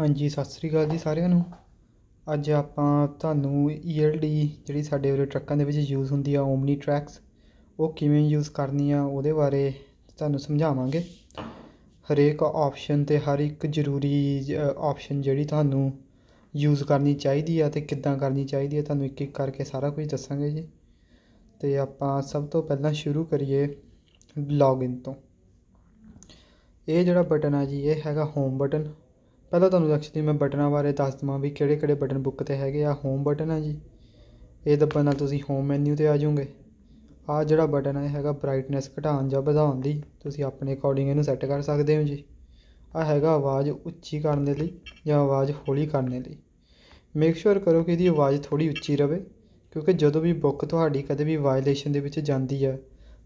ਹਾਂਜੀ ਸਤਿ ਸ੍ਰੀ ਅਕਾਲ ਜੀ ਸਾਰਿਆਂ ਨੂੰ ਅੱਜ ਆਪਾਂ ਤੁਹਾਨੂੰ ਈਐਲਡੀ e ਜਿਹੜੀ ਸਾਡੇ ਉਰੇ ਟਰੱਕਾਂ ਦੇ ਵਿੱਚ ਯੂਜ਼ ਹੁੰਦੀ ਆ ਓਮਨੀ ਟਰੈਕਸ ਉਹ ਕਿਵੇਂ ਯੂਜ਼ ਕਰਨੀ ਆ ਉਹਦੇ ਬਾਰੇ ਤੁਹਾਨੂੰ ਸਮਝਾਵਾਂਗੇ ਹਰੇਕ ਆਪਸ਼ਨ ਤੇ ਹਰ ਇੱਕ ਜ਼ਰੂਰੀ ਆਪਸ਼ਨ ਜਿਹੜੀ ਤੁਹਾਨੂੰ ਯੂਜ਼ ਕਰਨੀ ਚਾਹੀਦੀ ਆ ਤੇ ਕਿੱਦਾਂ ਕਰਨੀ ਚਾਹੀਦੀ ਆ ਤੁਹਾਨੂੰ ਇੱਕ ਇੱਕ ਕਰਕੇ ਸਾਰਾ ਕੁਝ ਦੱਸਾਂਗੇ ਜੀ ਤੇ ਆਪਾਂ ਸਭ ਤੋਂ ਪਹਿਲਾਂ ਸ਼ੁਰੂ ਕਰੀਏ ਲੌਗਇਨ ਤੋਂ ਇਹ ਜਿਹੜਾ ਬਟਨ ਆ ਜੀ ਇਹ ਹੈਗਾ ਹੋਮ ਬਟਨ ਪਹਿਲਾਂ ਤੁਹਾਨੂੰ ਦੱਸਦੀ ਮੈਂ ਬਟਨਾਂ ਬਾਰੇ ਦੱਸ ਦਵਾਂ ਵੀ ਕਿਹੜੇ ਕਿਹੜੇ ਬਟਨ ਬੁੱਕ 'ਤੇ ਹੈਗੇ ਆ ਹੋਮ ਬਟਨ ਆ ਜੀ ਇਹ ਦੱਬਣ ਨਾਲ ਤੁਸੀਂ ਹੋਮ ਮੈਨਿਊ 'ਤੇ ਆ ਜਾਓਗੇ ਆ ਜਿਹੜਾ ਬਟਨ ਹੈ ਹੈਗਾ ਬ੍ਰਾਈਟਨੈਸ ਘਟਾਉਣ ਜਾਂ ਵਧਾਉਣ ਦੀ ਤੁਸੀਂ ਆਪਣੇ ਅਕੋਰਡਿੰਗ ਇਹਨੂੰ ਸੈੱਟ ਕਰ ਸਕਦੇ ਹੋ ਜੀ ਆ ਹੈਗਾ ਆਵਾਜ਼ ਉੱਚੀ ਕਰਨ ਦੇ ਲਈ ਜਾਂ ਆਵਾਜ਼ ਹੌਲੀ ਕਰਨ ਦੇ ਲਈ ਮੇਕ ਸ਼ੋਰ ਕਰੋ ਕਿ ਇਹਦੀ ਆਵਾਜ਼ ਥੋੜੀ ਉੱਚੀ ਰਵੇ ਕਿਉਂਕਿ ਜਦੋਂ ਵੀ ਬੁੱਕ ਤੁਹਾਡੀ ਕਦੇ ਵੀ ਵਾਇਲੇਸ਼ਨ ਦੇ ਵਿੱਚ ਜਾਂਦੀ ਹੈ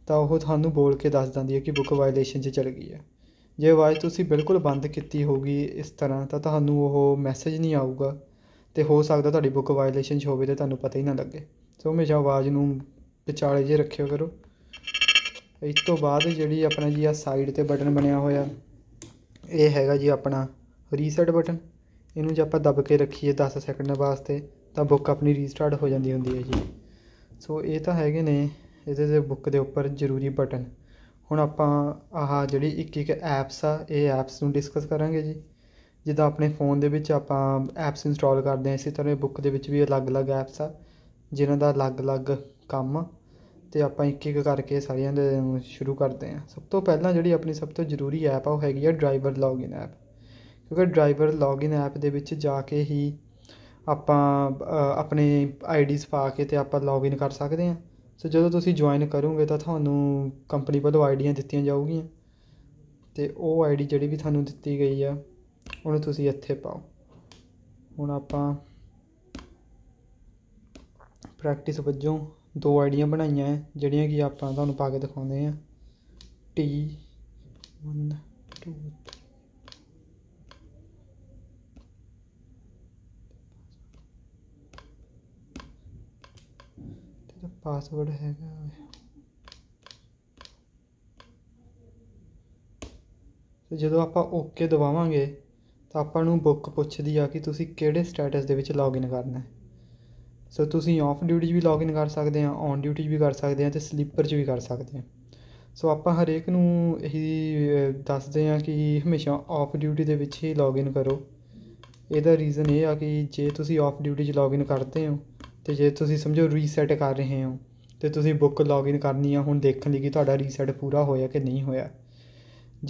ਤਾਂ ਉਹ ਤੁਹਾਨੂੰ ਬੋਲ ਕੇ ਦੱਸ ਦਿੰਦੀ ਹੈ ਕਿ ਬੁੱਕ ਵਾਇਲੇਸ਼ਨ 'ਚ ਚਲ ਗਈ ਹੈ ਜੇ ਆਵਾਜ਼ ਤੁਸੀਂ ਬਿਲਕੁਲ ਬੰਦ ਕੀਤੀ ਹੋਗੀ ਇਸ ਤਰ੍ਹਾਂ ਤਾਂ ਤੁਹਾਨੂੰ ਉਹ ਮੈਸੇਜ ਨਹੀਂ ਆਊਗਾ ਤੇ ਹੋ ਸਕਦਾ ਤੁਹਾਡੀ ਬੁੱਕ ਵਾਇਲੇਸ਼ਨ 'ਚ ਹੋਵੇ ਤੇ ਤੁਹਾਨੂੰ ਪਤਾ ਹੀ ਨਾ ਲੱਗੇ ਸੋ ਹਮੇਸ਼ਾ ਆਵਾਜ਼ ਨੂੰ ਪਿਛਾਲੇ ਜੇ ਰੱਖਿਓ ਕਰੋ ਇਸ ਤੋਂ ਬਾਅਦ ਜਿਹੜੀ ਆਪਣਾ ਜੀ ਆ ਸਾਈਡ ਤੇ ਬਟਨ ਬਣਿਆ ਹੋਇਆ ਇਹ ਹੈਗਾ ਜੀ ਆਪਣਾ ਰੀਸੈਟ ਬਟਨ ਇਹਨੂੰ ਜੇ ਆਪਾਂ ਦਬ ਕੇ ਰੱਖੀਏ 10 ਸੈਕਿੰਡ ਵਾਸਤੇ ਤਾਂ ਬੁੱਕ ਆਪਣੀ ਰੀਸਟਾਰਟ ਹੋ ਜਾਂਦੀ ਹੁੰਦੀ ਹੈ ਜੀ ਸੋ ਇਹ ਤਾਂ ਹੈਗੇ ਨੇ ਇਹਦੇ ਦੇ ਬੁੱਕ ਦੇ ਉੱਪਰ ਜ਼ਰੂਰੀ ਬਟਨ ਹੁਣ ਆਪਾਂ ਆਹ ਜਿਹੜੀ ਇੱਕ ਇੱਕ ਐਪਸ ਆ ਇਹ ਐਪਸ ਨੂੰ ਡਿਸਕਸ ਕਰਾਂਗੇ ਜੀ ਜਿੱਦਾਂ ਆਪਣੇ ਫੋਨ ਦੇ ਵਿੱਚ ਆਪਾਂ ਐਪਸ ਇੰਸਟਾਲ ਕਰਦੇ ਆ ਇਸੇ ਤਰ੍ਹਾਂ ਬੁੱਕ ਦੇ ਵਿੱਚ ਵੀ ਅਲੱਗ-ਅਲੱਗ ਐਪਸ ਆ ਜਿਨ੍ਹਾਂ ਦਾ ਅਲੱਗ-ਅਲੱਗ ਕੰਮ ਤੇ ਆਪਾਂ ਇੱਕ ਇੱਕ ਕਰਕੇ ਸਾਰਿਆਂ ਦੇ ਸ਼ੁਰੂ ਕਰਦੇ ਆ ਸਭ ਤੋਂ ਪਹਿਲਾਂ ਜਿਹੜੀ ਆਪਣੀ ਸਭ ਤੋਂ ਜ਼ਰੂਰੀ ਐਪ ਆ ਉਹ ਹੈਗੀ ਆ ਡਰਾਈਵਰ ਲੌਗਇਨ ਐਪ ਕਿਉਂਕਿ ਡਰਾਈਵਰ ਲੌਗਇਨ ਐਪ ਦੇ ਵਿੱਚ ਜਾ ਕੇ ਹੀ ਆਪਾਂ ਆਪਣੇ ਆਈਡੀਸ ਪਾ ਕੇ ਤੇ ਆਪਾਂ ਲੌਗਇਨ ਕਰ ਸਕਦੇ ਆ ਸੋ ਜਦੋਂ ਤੁਸੀਂ ਜੁਆਇਨ ਕਰੋਗੇ ਤਾਂ ਤੁਹਾਨੂੰ ਕੰਪਨੀ ਵੱਲੋਂ ਆਈਡੀਆਂ ਦਿੱਤੀਆਂ ਜਾਊਗੀਆਂ ਤੇ ਉਹ ਆਈਡੀ ਜਿਹੜੀ ਵੀ ਤੁਹਾਨੂੰ ਦਿੱਤੀ ਗਈ ਆ ਉਹਨੂੰ ਤੁਸੀਂ ਇੱਥੇ ਪਾਓ ਹੁਣ ਆਪਾਂ ਪ੍ਰੈਕਟਿਸ ਵੱਜੋਂ ਦੋ ਆਈਡੀਆਂ ਬਣਾਈਆਂ ਜਿਹੜੀਆਂ ਕਿ ਆਪਾਂ ਤੁਹਾਨੂੰ ਪਾ ਕੇ ਦਿਖਾਉਂਦੇ ਆ ਟੀ 1 2 ਪਾਸਵਰਡ ਹੈਗਾ ਤੇ ਜਦੋਂ ਆਪਾਂ ਓਕੇ ਦਬਾਵਾਂਗੇ ਤਾਂ ਆਪਾਂ ਨੂੰ ਬੁੱਕ ਪੁੱਛਦੀ ਆ ਕਿ ਤੁਸੀਂ ਕਿਹੜੇ ਸਟੇਟਸ ਦੇ ਵਿੱਚ ਲੌਗਇਨ ਕਰਨਾ ਹੈ ਸੋ ਤੁਸੀਂ ਆਫ ਡਿਊਟੀ ਵੀ ਲੌਗਇਨ ਕਰ ਸਕਦੇ ਆ ਔਨ ਡਿਊਟੀ ਵੀ ਕਰ ਸਕਦੇ ਆ ਤੇ ਸਲੀਪਰ 'ਚ ਵੀ ਕਰ ਸਕਦੇ ਆ ਸੋ ਆਪਾਂ ਹਰੇਕ ਨੂੰ ਇਹ ਦੱਸਦੇ ਆ ਕਿ ਹਮੇਸ਼ਾ ਆਫ ਡਿਊਟੀ ਦੇ ਵਿੱਚ ਹੀ ਲੌਗਇਨ ਕਰੋ ਇਹਦਾ ਰੀਜ਼ਨ ਇਹ ਆ ਕਿ ਜੇ ਤੁਸੀਂ ਆਫ ਡਿਊਟੀ 'ਚ ਲੌਗਇਨ ਕਰਦੇ ਹੋ ਤੇ ਜੇ ਤੁਸੀਂ ਸਮਝੋ ਰੀਸੈਟ ਕਰ ਰਹੇ ਹੋ ਤੇ ਤੁਸੀਂ ਬੁੱਕ ਲੌਗਇਨ ਕਰਨੀ ਆ ਹੁਣ ਦੇਖਣ ਲਈ ਕਿ ਤੁਹਾਡਾ ਰੀਸੈਟ ਪੂਰਾ ਹੋਇਆ ਕਿ ਨਹੀਂ ਹੋਇਆ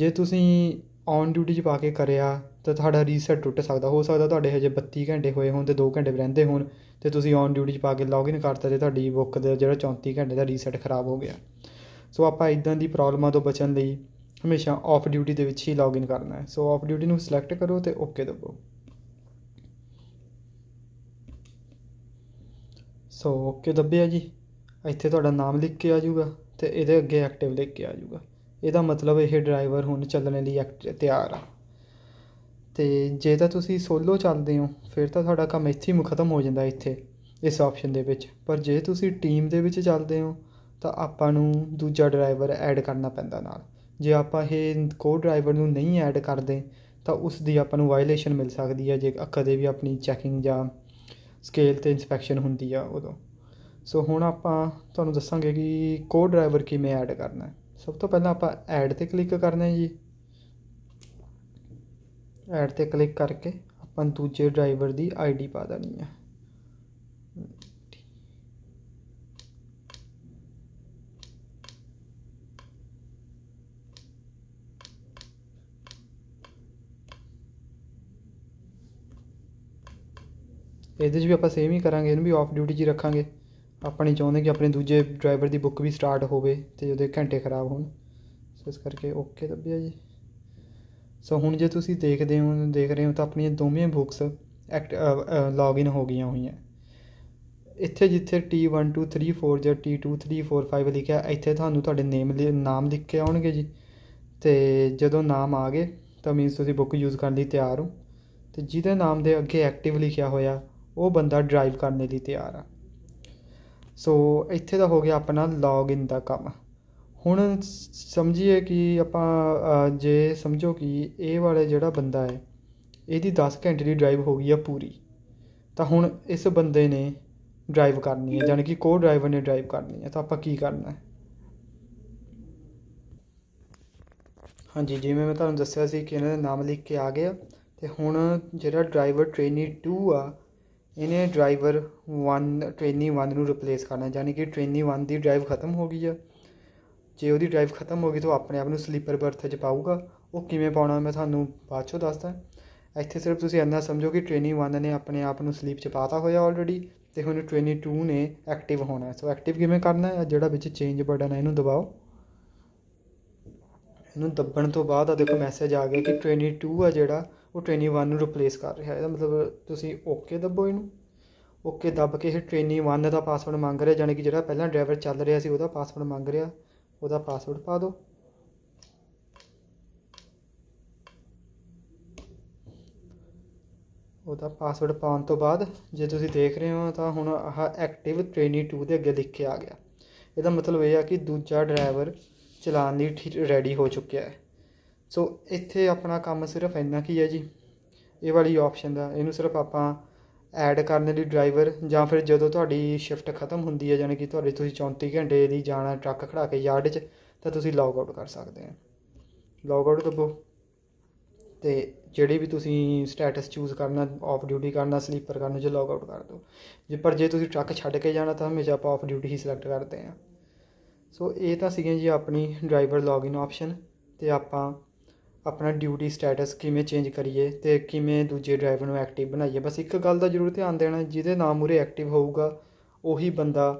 ਜੇ ਤੁਸੀਂ ਔਨ ਡਿਊਟੀ 'ਚ ਪਾ ਕੇ ਕਰਿਆ ਤਾਂ ਤੁਹਾਡਾ ਰੀਸੈਟ ਟੁੱਟ ਸਕਦਾ ਹੋ ਸਕਦਾ ਤੁਹਾਡੇ ਹਜੇ 32 ਘੰਟੇ ਹੋਏ ਹੋਣ ਤੇ 2 ਘੰਟੇ ਰਹਿੰਦੇ ਹੋਣ ਤੇ ਤੁਸੀਂ ਔਨ ਡਿਊਟੀ 'ਚ ਪਾ ਕੇ ਲੌਗਇਨ ਕਰਤਾ ਤੇ ਤੁਹਾਡੀ ਬੁੱਕ ਦਾ ਜਿਹੜਾ 34 ਘੰਟੇ ਦਾ ਰੀਸੈਟ ਖਰਾਬ ਹੋ ਗਿਆ ਸੋ ਆਪਾਂ ਇਦਾਂ ਦੀ ਪ੍ਰੋਬਲਮਾਂ ਤੋਂ ਬਚਣ ਲਈ ਹਮੇਸ਼ਾ ਆਫ ਡਿਊਟੀ ਦੇ ਵਿੱਚ ਹੀ ਲੌਗਇਨ ਕਰਨਾ ਹੈ ਸੋ ਆਫ ਡਿਊਟੀ ਨੂੰ ਸਿਲੈਕਟ ਕਰੋ ਤੇ ਓਕੇ ਦਬੋ ਸੋ ਓਕੇ ਦੱਬਿਆ ਜੀ ਇੱਥੇ ਤੁਹਾਡਾ ਨਾਮ ਲਿਖ ਕੇ ਆ ਜਾਊਗਾ ਤੇ ਇਹਦੇ ਅੱਗੇ ਐਕਟਿਵ ਲਿਖ ਕੇ ਆ ਜਾਊਗਾ ਇਹਦਾ ਮਤਲਬ ਇਹ ਡਰਾਈਵਰ ਹੁਣ ਚੱਲਣ ਲਈ ਤਿਆਰ ਆ ਤੇ ਜੇ ਤਾਂ ਤੁਸੀਂ ਸੋਲੋ ਚੱਲਦੇ ਹੋ ਫਿਰ ਤਾਂ ਤੁਹਾਡਾ ਕੰਮ ਇੱਥੇ ਹੀ ਖਤਮ ਹੋ ਜਾਂਦਾ ਇੱਥੇ ਇਸ ਆਪਸ਼ਨ ਦੇ ਵਿੱਚ ਪਰ ਜੇ ਤੁਸੀਂ ਟੀਮ ਦੇ ਵਿੱਚ ਚੱਲਦੇ ਹੋ ਤਾਂ ਆਪਾਂ ਨੂੰ ਦੂਜਾ ਡਰਾਈਵਰ ਐਡ ਕਰਨਾ ਪੈਂਦਾ ਨਾਲ ਜੇ ਆਪਾਂ ਇਹ ਕੋ ਡਰਾਈਵਰ ਨੂੰ ਨਹੀਂ ਐਡ ਕਰਦੇ ਤਾਂ ਉਸ ਦੀ ਆਪਾਂ ਨੂੰ ਵਾਇਲੇਸ਼ਨ ਮਿਲ ਸਕਦੀ ਹੈ ਜੇ ਕਦੇ ਵੀ ਆਪਣੀ ਚੈਕਿੰਗ ਜਾਂ ਸਕੇਲ ਤੇ ਇਨਸਪੈਕਸ਼ਨ ਹੁੰਦੀ ਆ ਉਦੋਂ ਸੋ ਹੁਣ ਆਪਾਂ ਤੁਹਾਨੂੰ ਦੱਸਾਂਗੇ ਕਿ ਕੋ ਡਰਾਈਵਰ ਕਿਵੇਂ ਐਡ ਕਰਨਾ ਹੈ ਸਭ ਤੋਂ ਪਹਿਲਾਂ ਆਪਾਂ ਐਡ ਤੇ ਕਲਿੱਕ ਕਰਨਾ ਹੈ ਜੀ ਐਡ ਤੇ ਕਲਿੱਕ ਕਰਕੇ ਆਪਾਂ ਦੂਜੇ ਡਰਾਈਵਰ ਦੀ ਆਈਡੀ ਪਾ ਦੇਣੀ ਹੈ ਇਹਦੇ 'ਚ ਵੀ ਆਪਾਂ ਸੇਮ ਹੀ ਕਰਾਂਗੇ ਇਹਨੂੰ ਵੀ ਆਫ ਡਿਊਟੀ 'ਚ ਰੱਖਾਂਗੇ ਆਪਾਂ ਨਹੀਂ ਚਾਹੁੰਦੇ ਕਿ ਆਪਣੇ ਦੂਜੇ ਡਰਾਈਵਰ ਦੀ ਬੁੱਕ ਵੀ ਸਟਾਰਟ ਹੋਵੇ ਤੇ ਉਹਦੇ ਘੰਟੇ ਖਰਾਬ ਹੋਣ ਸੋ ਇਸ ਕਰਕੇ ਓਕੇ ਦੱਬਿਆ ਜੀ ਸੋ ਹੁਣ ਜੇ ਤੁਸੀਂ ਦੇਖਦੇ ਹੋ ਦੇਖ ਰਹੇ ਹੋ ਤਾਂ ਆਪਣੀਆਂ ਦੋਵੇਂ ਬੁੱਕਸ ਐਕਟ ਲੌਗਇਨ ਹੋ ਗਈਆਂ ਹੋਈਆਂ ਇੱਥੇ ਜਿੱਥੇ T1234 ਜਾਂ T2345 ਲਿਖਿਆ ਇੱਥੇ ਤੁਹਾਨੂੰ ਤੁਹਾਡੇ ਨੇਮ ਨਾਮ ਲਿਖ ਕੇ ਆਉਣਗੇ ਜੀ ਤੇ ਜਦੋਂ ਨਾਮ ਆ ਗਏ ਤਾਂ ਮੀਨਸ ਤੁਸੀਂ ਬੁੱਕ ਯੂਜ਼ ਕਰਨ ਲਈ ਤਿਆਰ ਹੋ ਤੇ ਜਿਹਦੇ ਨਾਮ ਦੇ ਅੱਗੇ ਐਕਟਿਵ ਲਿਖਿਆ ਹੋਇਆ ਉਹ ਬੰਦਾ ਡਰਾਈਵ ਕਰਨ ਲਈ ਤਿਆਰ ਆ ਸੋ ਇੱਥੇ ਦਾ ਹੋ ਗਿਆ ਆਪਣਾ ਲੌਗਇਨ ਦਾ ਕੰਮ ਹੁਣ ਸਮਝੀਏ ਕਿ ਆਪਾਂ ਜੇ ਸਮਝੋ ਕਿ ਇਹ ਵਾਲੇ ਜਿਹੜਾ ਬੰਦਾ ਹੈ ਇਹਦੀ 10 ਘੰਟੇ ਦੀ ਡਰਾਈਵ ਹੋ ਗਈ ਆ ਪੂਰੀ ਤਾਂ ਹੁਣ ਇਸ ਬੰਦੇ ਨੇ ਡਰਾਈਵ ਕਰਨੀ ਹੈ ਯਾਨੀ ਕਿ ਕੋ ਡਰਾਈਵਰ ਨੇ ਡਰਾਈਵ ਕਰਨੀ ਹੈ ਤਾਂ ਆਪਾਂ ਕੀ ਕਰਨਾ ਹੈ ਹਾਂਜੀ ਜਿਵੇਂ ਮੈਂ ਤੁਹਾਨੂੰ ਦੱਸਿਆ ਸੀ ਕਿ ਇਹਨਾਂ ਦੇ ਨਾਮ ਲਿਖ ਕੇ ਆ ਗਿਆ ਤੇ ਹੁਣ ਜਿਹੜਾ ਡਰਾਈਵਰ ਟ੍ਰੇਨੀ 2 ਆ ਇਹਨੇ ਡਰਾਈਵਰ 1 ਟ੍ਰੇਨੀ 1 ਨੂੰ ਰਿਪਲੇਸ ਕਰਨਾ ਯਾਨੀ ਕਿ ਟ੍ਰੇਨੀ 1 ਦੀ ਡਰਾਈਵ ਖਤਮ ਹੋ ਗਈ ਆ ਜੇ ਉਹਦੀ ਡਰਾਈਵ ਖਤਮ ਹੋ ਗਈ ਤਾਂ ਆਪਣੇ ਆਪ ਨੂੰ ਸਲੀਪਰ ਬਰਥ 'ਚ ਪਾਊਗਾ ਉਹ ਕਿਵੇਂ ਪਾਉਣਾ ਮੈਂ ਤੁਹਾਨੂੰ ਬਾਅਦ 'ਚੋਂ ਦੱਸਦਾ ਇੱਥੇ ਸਿਰਫ ਤੁਸੀਂ ਇੰਨਾ ਸਮਝੋ ਕਿ ਟ੍ਰੇਨੀ 1 ਨੇ ਆਪਣੇ ਆਪ ਨੂੰ ਸਲੀਪ 'ਚ ਪਾਤਾ ਹੋਇਆ ਆਲਰੇਡੀ ਤੇ ਹੁਣ ਟ੍ਰੇਨੀ 2 ਨੇ ਐਕਟਿਵ ਹੋਣਾ ਸੋ ਐਕਟਿਵ ਕਿਵੇਂ ਕਰਨਾ ਹੈ ਜਿਹੜਾ ਵਿੱਚ ਚੇਂਜ ਬਟਨ ਹੈ ਇਹਨੂੰ ਦਬਾਓ ਇਹਨੂੰ ਦੱਬਣ ਤੋਂ ਬਾਅਦ ਆ ਦੇਖੋ ਮੈਸੇਜ ਆ ਗਿਆ ਕਿ ਟ੍ਰੇਨੀ 2 ਆ ਜਿਹੜਾ ਉਹ 21 ਨੂੰ ਰਿਪਲੇਸ ਕਰ ਰਿਹਾ ਇਹਦਾ ਮਤਲਬ ਤੁਸੀਂ ਓਕੇ ਦੱਬੋ ਇਹਨੂੰ ਓਕੇ ਦੱਬ ਕੇ ਇਹ 21 ਦਾ ਪਾਸਵਰਡ ਮੰਗ ਰਿਹਾ ਜਾਨੀ ਕਿ ਜਿਹੜਾ ਪਹਿਲਾਂ ਡਰਾਈਵਰ ਚੱਲ ਰਿਹਾ ਸੀ ਉਹਦਾ ਪਾਸਵਰਡ ਮੰਗ ਰਿਹਾ ਉਹਦਾ ਪਾਸਵਰਡ ਪਾ ਦਿਓ ਉਹਦਾ ਪਾਸਵਰਡ ਪਾਉਣ ਤੋਂ ਬਾਅਦ ਜੇ ਤੁਸੀਂ ਦੇਖ ਰਹੇ ਹੋ ਤਾਂ ਹੁਣ ਆਹ ਐਕਟਿਵ 22 ਦੇ ਅੱਗੇ ਲਿਖਿਆ ਆ ਗਿਆ ਇਹਦਾ ਮਤਲਬ ਇਹ ਆ ਕਿ ਦੂਜਾ ਡਰਾਈਵਰ ਚਲਾਉਣ ਲਈ ਰੈਡੀ ਹੋ ਚੁੱਕਿਆ ਹੈ ਸੋ ਇੱਥੇ ਆਪਣਾ ਕੰਮ ਸਿਰਫ ਇੰਨਾ ਕੀ ਹੈ ਜੀ ਇਹ ਵਾਲੀ ਆਪਸ਼ਨ ਦਾ ਇਹਨੂੰ ਸਿਰਫ ਆਪਾਂ ਐਡ ਕਰਨ ਲਈ ਡਰਾਈਵਰ ਜਾਂ ਫਿਰ ਜਦੋਂ ਤੁਹਾਡੀ ਸ਼ਿਫਟ ਖਤਮ ਹੁੰਦੀ ਹੈ ਯਾਨੀ ਕਿ ਤੁਹਾਡੇ ਤੁਸੀਂ 34 ਘੰਟੇ ਦੀ ਜਾਣਾ ਟਰੱਕ ਖੜਾ ਕੇ ਯਾਰਡ 'ਚ ਤਾਂ ਤੁਸੀਂ ਲੌਗ ਆਊਟ ਕਰ ਸਕਦੇ ਆ ਲੌਗ ਆਊਟ ਦੱਬੋ ਤੇ ਜਿਹੜੀ ਵੀ ਤੁਸੀਂ ਸਟੇਟਸ ਚੂਜ਼ ਕਰਨਾ ਆਫ ਡਿਊਟੀ ਕਰਨਾ ਸਲੀਪਰ ਕਰਨਾ ਜੇ ਲੌਗ ਆਊਟ ਕਰ ਦਿਓ ਜੇ ਪਰ ਜੇ ਤੁਸੀਂ ਟਰੱਕ ਛੱਡ ਕੇ ਜਾਣਾ ਤਾਂ ਹਮੇਸ਼ਾ ਆਪਾਂ ਆਫ ਡਿਊਟੀ ਹੀ ਸਿਲੈਕਟ ਕਰਦੇ ਆ ਸੋ ਇਹ ਤਾਂ ਸੀਗੇ ਜੀ ਆਪਣੀ ਡਰਾਈਵਰ ਲੌਗਇਨ ਆਪਸ਼ਨ ਤੇ ਆਪਾਂ ਆਪਣਾ ਡਿਊਟੀ ਸਟੇਟਸ ਕਿਵੇਂ ਚੇਂਜ ਕਰੀਏ ਤੇ ਕਿਵੇਂ ਦੂਜੇ ਡਰਾਈਵਰ ਨੂੰ ਐਕਟਿਵ ਬਣਾਈਏ ਬਸ ਇੱਕ ਗੱਲ ਦਾ ਜ਼ਰੂਰ ਧਿਆਨ ਦੇਣਾ ਜਿਹਦੇ ਨਾਮ ਉਰੇ ਐਕਟਿਵ ਹੋਊਗਾ ਉਹੀ ਬੰਦਾ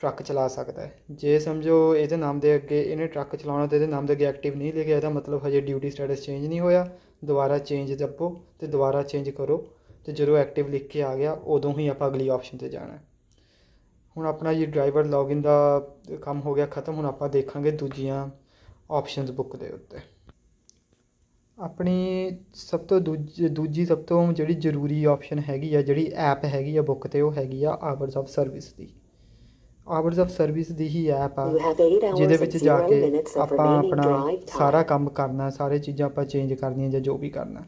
ਟਰੱਕ ਚਲਾ ਸਕਦਾ ਹੈ ਜੇ ਸਮਝੋ ਇਹਦੇ ਨਾਮ ਦੇ ਅੱਗੇ ਇਹਨੇ ਟਰੱਕ ਚਲਾਉਣਾ ਤੇ ਇਹਦੇ ਨਾਮ ਦੇ ਅੱਗੇ ਐਕਟਿਵ ਨਹੀਂ ਲਿਖਿਆ ਇਹਦਾ ਮਤਲਬ ਹਜੇ ਡਿਊਟੀ ਸਟੇਟਸ ਚੇਂਜ ਨਹੀਂ ਹੋਇਆ ਦੁਬਾਰਾ ਚੇਂਜ ਦੱਬੋ ਤੇ ਦੁਬਾਰਾ ਚੇਂਜ ਕਰੋ ਤੇ ਜਦੋਂ ਐਕਟਿਵ ਲਿਖ ਕੇ ਆ ਗਿਆ ਉਦੋਂ ਹੀ ਆਪਾਂ ਅਗਲੀ ਆਪਸ਼ਨ ਤੇ ਜਾਣਾ ਹੁਣ ਆਪਣਾ ਇਹ ਡਰਾਈਵਰ ਲੌਗਇਨ ਦਾ ਕੰਮ ਹੋ ਗਿਆ ਖਤਮ ਹੁਣ ਆਪਾਂ ਦੇਖਾਂਗੇ ਦੂਜੀਆਂ ਆਪਸ਼ਨਸ ਬੁੱਕ ਦੇ ਉੱਤੇ ਆਪਣੀ ਸਭ ਤੋਂ ਦੂਜੀ ਦੂਜੀ ਸਭ ਤੋਂ ਜਿਹੜੀ ਜ਼ਰੂਰੀ ਆਪਸ਼ਨ ਹੈਗੀ ਆ ਜਿਹੜੀ ਐਪ ਹੈਗੀ ਆ ਬੁੱਕ ਤੇ ਉਹ ਹੈਗੀ ਆ ਆਵਰਸ ਆਫ ਸਰਵਿਸ ਦੀ ਆਵਰਸ ਆਫ ਸਰਵਿਸ ਦੀ ਹੀ ਐਪ ਆ ਜਿਹਦੇ ਵਿੱਚ ਜਾ ਕੇ ਆਪਾਂ ਆਪਣਾ ਸਾਰਾ ਕੰਮ ਕਰਨਾ ਸਾਰੇ ਚੀਜ਼ਾਂ ਆਪਾਂ ਚੇਂਜ ਕਰਨੀਆਂ ਜਾਂ ਜੋ ਵੀ ਕਰਨਾ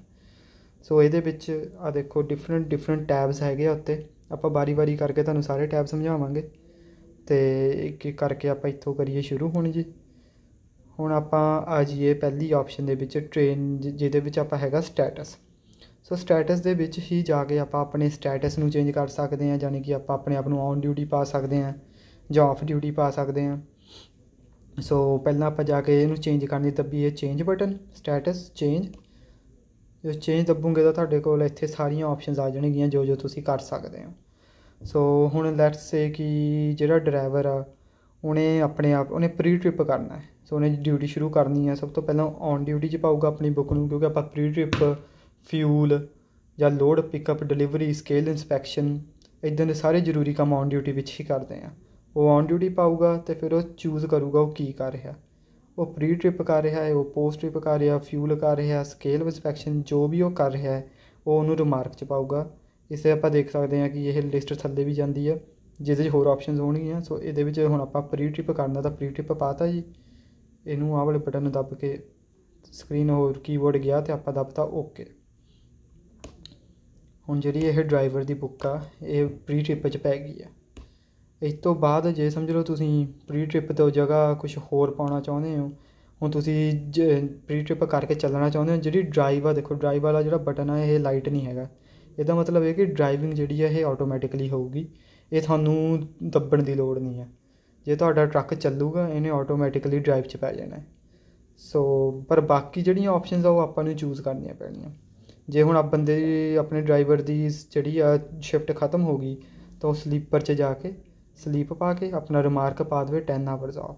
ਸੋ ਇਹਦੇ ਵਿੱਚ ਆ ਦੇਖੋ ਡਿਫਰੈਂਟ ਡਿਫਰੈਂਟ ਟੈਬਸ ਹੈਗੇ ਆ ਉੱਤੇ ਆਪਾਂ ਬਾਰੀ-ਬਾਰੀ ਕਰਕੇ ਤੁਹਾਨੂੰ ਸਾਰੇ ਟੈਬ ਸਮਝਾਵਾਂਗੇ ਤੇ ਇੱਕ ਇੱਕ ਕਰਕੇ ਆਪਾਂ ਇੱਥੋਂ ਕਰੀਏ ਸ਼ੁਰੂ ਹੁਣ ਜੀ ਹੁਣ ਆਪਾਂ ਆ ਜਾਈਏ ਪਹਿਲੀ ਆਪਸ਼ਨ ਦੇ ਵਿੱਚ ਟ੍ਰੇਨ ਜਿਹਦੇ ਵਿੱਚ ਆਪਾਂ ਹੈਗਾ ਸਟੇਟਸ ਸੋ ਸਟੇਟਸ ਦੇ ਵਿੱਚ ਹੀ ਜਾ ਕੇ ਆਪਾਂ ਆਪਣੇ ਸਟੇਟਸ ਨੂੰ ਚੇਂਜ ਕਰ ਸਕਦੇ ਹਾਂ ਯਾਨੀ ਕਿ ਆਪਾਂ ਆਪਣੇ ਆਪ ਨੂੰ ਔਨ ਡਿਊਟੀ ਪਾ ਸਕਦੇ ਹਾਂ ਜਾਂ ਆਫ ਡਿਊਟੀ ਪਾ ਸਕਦੇ ਹਾਂ ਸੋ ਪਹਿਲਾਂ ਆਪਾਂ ਜਾ ਕੇ ਇਹਨੂੰ ਚੇਂਜ ਕਰਨ ਦੀ ਤੱਬੀ ਇਹ ਚੇਂਜ ਬਟਨ ਸਟੇਟਸ ਚੇਂਜ ਜੋ ਚੇਂਜ ਦੱਬੂਗੇ ਤਾਂ ਤੁਹਾਡੇ ਕੋਲ ਇੱਥੇ ਸਾਰੀਆਂ ਆਪਸ਼ਨਸ ਆ ਜਾਣਗੀਆਂ ਜੋ ਜੋ ਤੁਸੀਂ ਕਰ ਸਕਦੇ ਹੋ ਸੋ ਹੁਣ ਲੈਟਸ ਸੇ ਕਿ ਜਿਹੜਾ ਡਰਾਈਵਰ ਆ ਉਹਨੇ ਆਪਣੇ ਆਪ ਉਹਨੇ ਪ੍ਰੀ ਟ੍ਰਿਪ ਕਰਨਾ ਹੈ ਸੋ ਉਹਨੇ ਡਿਊਟੀ ਸ਼ੁਰੂ ਕਰਨੀ ਹੈ ਸਭ ਤੋਂ ਪਹਿਲਾਂ ਔਨ ਡਿਊਟੀ 'ਚ ਪਾਊਗਾ ਆਪਣੀ ਬੁੱਕ ਨੂੰ ਕਿਉਂਕਿ ਆਪਾਂ ਪ੍ਰੀ ਟ੍ਰਿਪ ਫਿਊਲ ਜਾਂ load pickup delivery scale inspection ਇਦਾਂ ਦੇ ਸਾਰੇ ਜ਼ਰੂਰੀ ਕੰਮ ਔਨ ਡਿਊਟੀ ਵਿੱਚ ਹੀ ਕਰਦੇ ਆ ਉਹ ਔਨ ਡਿਊਟੀ ਪਾਊਗਾ ਤੇ ਫਿਰ ਉਹ ਚੂਜ਼ ਕਰੂਗਾ ਉਹ ਕੀ ਕਰ ਰਿਹਾ ਉਹ ਪ੍ਰੀ ਟ੍ਰਿਪ ਕਰ ਰਿਹਾ ਹੈ ਉਹ ਪੋਸਟ ਟ੍ਰਿਪ ਕਰ ਰਿਹਾ ਫਿਊਲ ਕਰ ਰਿਹਾ ਸਕੇਲ ਇਨਸਪੈਕਸ਼ਨ ਜੋ ਵੀ ਉਹ ਕਰ ਰਿਹਾ ਹੈ ਉਹ ਉਹਨੂੰ ਰਿਮਾਰਕ 'ਚ ਪਾਊਗਾ ਇਸੇ ਆਪਾਂ ਦੇਖ ਸਕਦੇ ਆ ਕਿ ਇਹ ਲਿਸਟ ਥੱਲੇ ਵੀ ਜਾਂਦੀ ਹੈ ਜਿਹਦੇ 'ਚ ਹੋਰ ਆਪਸ਼ਨਸ ਹੋਣਗੀਆਂ ਸੋ ਇਹਦੇ ਵਿੱਚ ਹੁਣ ਆਪਾਂ ਪ੍ਰੀ ਟ੍ਰਿਪ ਕਰਨਾ ਤਾਂ ਪ੍ਰੀ ਟ੍ਰਿਪ ਪਾਤਾ ਜੀ ਇਹਨੂੰ ਆਹ ਵਾਲੇ ਬਟਨ ਦੱਬ ਕੇ ਸਕਰੀਨ ਹੋਰ ਕੀਬੋਰਡ ਗਿਆ ਤੇ ਆਪਾਂ ਦੱਬਤਾ ਓਕੇ ਹੁਣ ਜਿਹੜੀ ਇਹ ਡਰਾਈਵਰ ਦੀ ਬੁੱਕ ਆ ਇਹ ਪ੍ਰੀ ਟ੍ਰਿਪ 'ਚ ਪੈ ਗਈ ਆ ਇਸ ਤੋਂ ਬਾਅਦ ਜੇ ਸਮਝ ਲਓ ਤੁਸੀਂ ਪ੍ਰੀ ਟ੍ਰਿਪ ਤੋਂ ਜਗ੍ਹਾ ਕੁਝ ਹੋਰ ਪਾਉਣਾ ਚਾਹੁੰਦੇ ਹੋ ਹੁਣ ਤੁਸੀਂ ਪ੍ਰੀ ਟ੍ਰਿਪ ਕਰਕੇ ਚੱਲਣਾ ਚਾਹੁੰਦੇ ਹੋ ਜਿਹੜੀ ਡਰਾਈਵ ਆ ਦੇਖੋ ਡਰਾਈਵ ਵਾਲਾ ਜਿਹੜਾ ਬਟਨ ਆ ਇਹ ਲਾਈਟ ਨਹੀਂ ਹੈਗਾ ਇਹਦਾ ਮਤਲਬ ਇਹ ਕਿ ਡਰਾਈਵਿੰਗ ਜਿਹੜੀ ਆ ਇਹ ਆਟੋਮੈਟਿਕਲੀ ਹੋਊਗੀ ਇਹ ਤੁਹਾਨੂੰ ਦੱਬਣ ਦੀ ਲੋੜ ਨਹੀਂ ਆ ਜੇ ਤੁਹਾਡਾ ਟਰੱਕ ਚੱਲੂਗਾ ਇਹਨੇ ਆਟੋਮੈਟਿਕਲੀ ਡਰਾਈਵ 'ਚ ਪੈ ਜਾਣਾ ਸੋ ਪਰ ਬਾਕੀ ਜਿਹੜੀਆਂ ਆਪਸ਼ਨਸ ਆ ਉਹ ਆਪਾਂ ਨੂੰ ਚੂਜ਼ ਕਰਨੀਆਂ ਪੈਣੀਆਂ ਜੇ ਹੁਣ ਆ ਬੰਦੇ ਦੀ ਆਪਣੇ ਡਰਾਈਵਰ ਦੀ ਜਿਹੜੀ ਆ ਸ਼ਿਫਟ ਖਤਮ ਹੋ ਗਈ ਤਾਂ ਉਹ ਸਲੀਪਰ 'ਚ ਜਾ ਕੇ ਸਲੀਪ ਪਾ ਕੇ ਆਪਣਾ ਰਿਮਾਰਕ ਪਾ ਦੇਵੇ 10 ਆਵਰਸ ਆਫ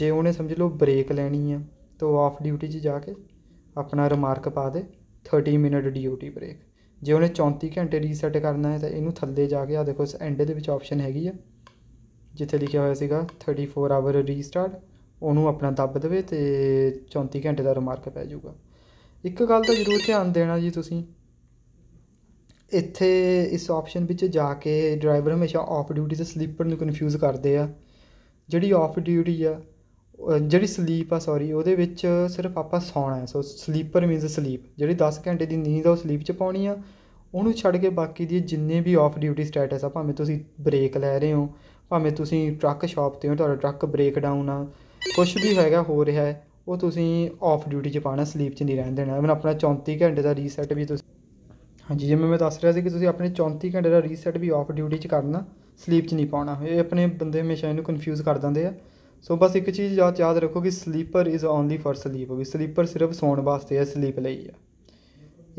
ਜੇ ਉਹਨੇ ਸਮਝ ਲਓ ਬ੍ਰੇਕ ਲੈਣੀ ਆ ਤਾਂ ਆਫ ਡਿਊਟੀ 'ਚ ਜਾ ਕੇ ਆਪਣਾ ਰਿਮਾਰਕ ਪਾ ਦੇ 30 ਮਿੰਟ ਡਿਊਟੀ ਬ੍ਰੇਕ ਜੇ ਉਹਨੇ 34 ਘੰਟੇ ਰੀਸੈਟ ਕਰਨਾ ਹੈ ਤਾਂ ਇਹਨੂੰ ਥੱਲੇ ਜਾ ਕੇ ਆ ਦੇਖੋ ਇਸ ਐਂਡ ਦੇ ਵਿੱਚ ਆਪਸ਼ਨ ਹੈਗੀ ਆ ਜਿੱਥੇ ਲਿਖਿਆ ਹੋਇਆ ਸੀਗਾ 34 ਆਵਰ ਰੀਸਟਾਰਟ ਉਹਨੂੰ ਆਪਣਾ ਦੱਬ ਦੇਵੇ ਤੇ 34 ਘੰਟੇ ਦਾ ਰਿਮਾਰਕ ਪੈ ਜਾਊਗਾ ਇੱਕ ਗੱਲ ਤਾਂ ਜ਼ਰੂਰ ਧਿਆਨ ਦੇਣਾ ਜੀ ਤੁਸੀਂ ਇੱਥੇ ਇਸ ਆਪਸ਼ਨ ਵਿੱਚ ਜਾ ਕੇ ਡਰਾਈਵਰ ਹਮੇਸ਼ਾ ਆਫ ਡਿਊਟੀ ਤੇ ਸਲੀਪਰ ਨੂੰ ਕਨਫਿਊਜ਼ ਕਰਦੇ ਆ ਜਿਹੜੀ ਆਫ ਡਿਊਟੀ ਆ ਜਿਹੜੀ ਸਲੀਪ ਆ ਸੌਰੀ ਉਹਦੇ ਵਿੱਚ ਸਿਰਫ ਆਪਾਂ ਸੌਣਾ ਹੈ ਸੋ ਸਲੀਪਰ ਮੀਨਸ ਸਲੀਪ ਜਿਹੜੀ 10 ਘੰਟੇ ਦੀ ਨੀਂਦ ਆ ਉਹ ਸਲੀਪ ਚ ਪਾਉਣੀ ਆ ਉਹਨੂੰ ਛੱਡ ਕੇ ਬਾਕੀ ਦੀ ਜਿੰਨੇ ਵੀ ਆਫ ਡਿਊਟੀ ਸਟੇਟਸ ਆ ਭਾਵੇਂ ਤੁਸੀਂ ਬ੍ਰੇਕ ਲੈ ਰਹੇ ਹੋ ਭਾਵੇਂ ਤੁਸੀਂ ਟਰੱਕ ਸ਼ਾਪ ਤੇ ਹੋ ਤੁਹਾਡਾ ਟਰੱਕ ਬ੍ਰੇਕ ਡਾਊਨ ਆ ਕੁਝ ਵੀ ਹੈਗਾ ਹੋ ਰਿਹਾ ਹੈ ਉਹ ਤੁਸੀਂ ਆਫ ਡਿਊਟੀ 'ਚ ਪਾਣਾ ਸਲੀਪ 'ਚ ਨਹੀਂ ਰਹਿਣ ਦੇਣਾ ਮੈਂ ਆਪਣਾ 34 ਘੰਟੇ ਦਾ ਰੀਸੈਟ ਵੀ ਤੁਸੀਂ ਹਾਂਜੀ ਜਿਵੇਂ ਮੈਂ ਦੱਸ ਰਿਹਾ ਸੀ ਕਿ ਤੁਸੀਂ ਆਪਣੇ 34 ਘੰਟੇ ਦਾ ਰੀਸੈਟ ਵੀ ਆਫ ਡਿਊਟੀ 'ਚ ਕਰਨਾ ਸਲੀਪ 'ਚ ਨਹੀਂ ਪਾਉਣਾ ਇਹ ਆਪਣੇ ਬੰਦੇ ਹਮੇਸ਼ਾ ਇਹਨੂੰ ਕਨਫਿਊਜ਼ ਕਰ ਦਿੰਦੇ ਆ ਸੋ ਬਸ ਇੱਕ ਚੀਜ਼ ਯਾਦ ਯਾਦ ਰੱਖੋ ਕਿ sleeper is only for sleep ਵੀ ਸਲੀਪਰ ਸਿਰਫ ਸੌਣ ਵਾਸਤੇ ਹੈ ਸਲੀਪ ਲਈ ਆ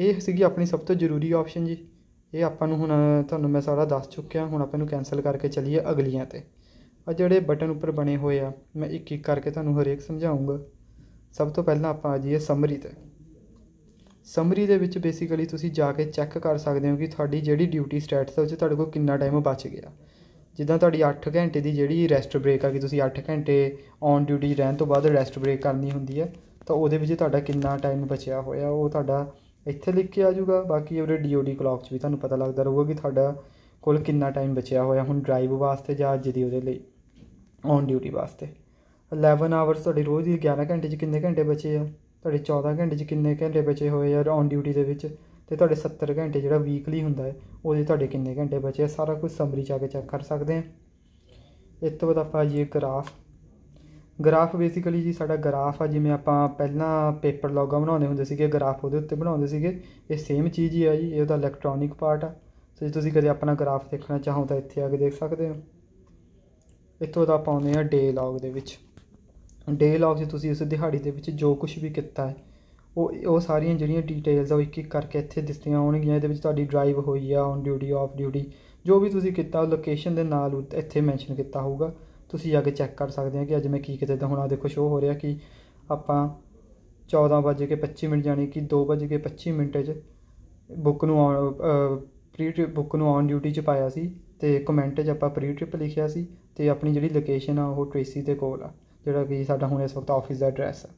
ਇਹ ਸੀਗੀ ਆਪਣੀ ਸਭ ਤੋਂ ਜ਼ਰੂਰੀ ਆਪਸ਼ਨ ਜੀ ਇਹ ਆਪਾਂ ਨੂੰ ਹੁਣ ਤੁਹਾਨੂੰ ਮੈਂ ਸਾਰਾ ਦੱਸ ਚੁੱਕਿਆ ਹੁਣ ਆਪਾਂ ਇਹਨੂੰ ਕੈਨਸਲ ਕਰਕੇ ਚੱਲੀਏ ਅਗਲੀਆਂ ਤੇ ਆ ਜਿਹੜੇ ਬਟਨ ਉੱਪਰ ਬਣੇ ਹੋਏ ਆ ਮੈਂ ਇੱਕ ਇੱਕ ਕਰਕੇ ਤੁਹਾਨੂੰ ਹਰੇਕ ਸਮਝਾਉਂਗਾ ਸਭ ਤੋਂ ਪਹਿਲਾਂ ਆਪਾਂ ਆ ਜਾਈਏ ਸਮਰੀ ਤੇ ਸਮਰੀ ਦੇ ਵਿੱਚ ਬੇਸਿਕਲੀ ਤੁਸੀਂ ਜਾ ਕੇ ਚੈੱਕ ਕਰ ਸਕਦੇ ਹੋ ਕਿ ਤੁਹਾਡੀ ਜਿਹੜੀ ਡਿਊਟੀ ਸਟੇਟਸ ਹੈ ਉਹ 'ਚ ਤੁਹਾਡੇ ਕੋਲ ਕਿੰਨਾ ਟਾਈਮ ਬਚ ਗਿਆ ਜਿੱਦਾਂ ਤੁਹਾਡੀ 8 ਘੰਟੇ ਦੀ ਜਿਹੜੀ ਰੈਸਟ ਬ੍ਰੇਕ ਆ ਕਿ ਤੁਸੀਂ 8 ਘੰਟੇ ਔਨ ਡਿਊਟੀ ਰਹਿਣ ਤੋਂ ਬਾਅਦ ਰੈਸਟ ਬ੍ਰੇਕ ਕਰਨੀ ਹੁੰਦੀ ਹੈ ਤਾਂ ਉਹਦੇ ਵਿੱਚ ਤੁਹਾਡਾ ਕਿੰਨਾ ਟਾਈਮ ਬਚਿਆ ਹੋਇਆ ਉਹ ਤੁਹਾਡਾ ਇੱਥੇ ਲਿਖ ਕੇ ਆ ਜਾਊਗਾ ਬਾਕੀ ਉਹਦੇ ਡੀਓਡੀ ਕਲੌਕ 'ਚ ਵੀ ਤੁਹਾਨੂੰ ਪਤਾ ਲੱਗਦਾ ਰਹੂਗਾ ਕਿ ਤੁਹਾਡਾ ਕੋਲ ਕਿੰਨਾ ਟਾਈਮ ਬਚਿਆ ਹੋਇਆ ਹੁਣ ਡਰਾਈਵ ਵਾਸਤੇ ਜਾਂ ਅੱਜ ਦੀ ਉਹਦੇ ਲਈ ਔਨ ਡਿਊਟੀ ਵਾਸਤੇ 11 ਆਵਰਸ ਤੁਹਾਡੇ ਰੋਜ਼ ਦੀ 11 ਘੰਟੇ 'ਚ ਕਿੰਨੇ ਘੰਟੇ ਬਚੇ ਆ ਤੁਹਾਡੇ 14 ਘੰਟੇ 'ਚ ਕਿੰਨੇ ਘੰਟੇ ਬਚੇ ਹੋਏ ਆ ਔਨ ਡਿਊਟੀ ਦੇ ਵਿੱਚ ਤੇ ਤੁਹਾਡੇ 70 ਘੰਟੇ ਜਿਹੜਾ ਵੀਕਲੀ ਹੁੰਦਾ ਹੈ ਉਹਦੇ ਤੁਹਾਡੇ ਕਿੰਨੇ ਘੰਟੇ ਬਚੇ ਆ ਸਾਰਾ ਕੁਝ ਸਮਰੀ ਚਾ ਕੇ ਚੈੱਕ ਕਰ ਸਕਦੇ ਆ ਇਸ ਤੋਂ ਬਾਅਦ ਆਪਾਂ ਇਹ ਗ੍ਰਾਫ ਗ੍ਰਾਫ ਬੇਸਿਕਲੀ ਜੀ ਸਾਡਾ ਗ੍ਰਾਫ ਆ ਜਿਵੇਂ ਆਪਾਂ ਪਹਿਲਾਂ ਪੇਪਰ ਲੌਗਾ ਬਣਾਉਂਦੇ ਹੁੰਦੇ ਸੀਗੇ ਗ੍ਰਾਫ ਉਹਦੇ ਉੱਤੇ ਬਣਾਉਂਦੇ ਸੀਗੇ ਇਹ ਸੇਮ ਚੀਜ਼ ਹੀ ਆ ਜੀ ਇਹਦਾ ਇਲੈਕਟ੍ਰੋਨਿਕ ਪਾਰਟ ਆ ਸੋ ਜੇ ਤੁਸੀਂ ਕਦੇ ਆਪਣਾ ਗ੍ਰਾਫ ਦੇਖਣਾ ਚਾਹੋ ਤਾਂ ਇੱਥੇ ਆ ਕੇ ਦੇਖ ਸਕਦੇ ਹੋ ਇੱਥੋਂ ਦਾ ਪਾਉਂਦੇ ਆ ਡੇ ਲੌਗ ਦੇ ਵਿੱਚ ਡੇ ਲੌਗ ਜੇ ਤੁਸੀਂ ਇਸ ਦਿਹਾੜੀ ਦੇ ਵਿੱਚ ਜੋ ਕੁਝ ਵੀ ਕੀਤਾ ਹੈ ਉਹ ਉਹ ਸਾਰੀਆਂ ਜਿਹੜੀਆਂ ਡਿਟੇਲਸ ਆ ਉਹ ਇੱਕ ਇੱਕ ਕਰਕੇ ਇੱਥੇ ਦਿੱਤੀਆਂ ਹੋਣਗੀਆਂ ਇਹਦੇ ਵਿੱਚ ਤੁਹਾਡੀ ਡਰਾਈਵ ਹੋਈ ਆ ਔਨ ਡਿਊਟੀ ਆਫ ਡਿਊਟੀ ਜੋ ਵੀ ਤੁਸੀਂ ਕੀਤਾ ਲੋਕੇਸ਼ਨ ਦੇ ਨਾਲ ਇੱਥੇ ਮੈਂਸ਼ਨ ਕੀਤਾ ਹੋਊਗਾ ਤੁਸੀਂ ਜਾ ਕੇ ਚੈੱਕ ਕਰ ਸਕਦੇ ਹੋ ਕਿ ਅੱਜ ਮੈਂ ਕੀ ਕਿਤੇ ਤਾਂ ਹੁਣ ਆ ਦੇਖੋ ਸ਼ੋਅ ਹੋ ਰਿਹਾ ਕਿ ਆਪਾਂ 14:25 ਮਿੰਟ ਜਾਣੀ ਕਿ 2:25 ਮਿੰਟ 'ਚ ਬੁੱਕ ਨੂੰ ਪ੍ਰੀ ਟ੍ਰਿਪ ਬੁੱਕ ਨੂੰ ਔਨ ਡਿਊਟੀ 'ਚ ਪਾਇਆ ਸੀ ਤੇ ਕਮੈਂਟ 'ਚ ਆਪਾਂ ਪ੍ਰੀ ਟ੍ਰਿਪ ਲਿਖਿਆ ਸੀ ਤੇ ਆਪਣੀ ਜਿਹੜੀ ਲੋਕੇਸ਼ਨ ਆ ਉਹ ਟ੍ਰੇਸੀ ਦੇ ਕੋਲ ਆ ਜਿਹੜਾ ਕਿ ਸਾਡਾ ਹੁਣ ਇਸ ਵਕਤ ਆਫਿਸ ਦਾ ਐਡਰੈਸ ਆ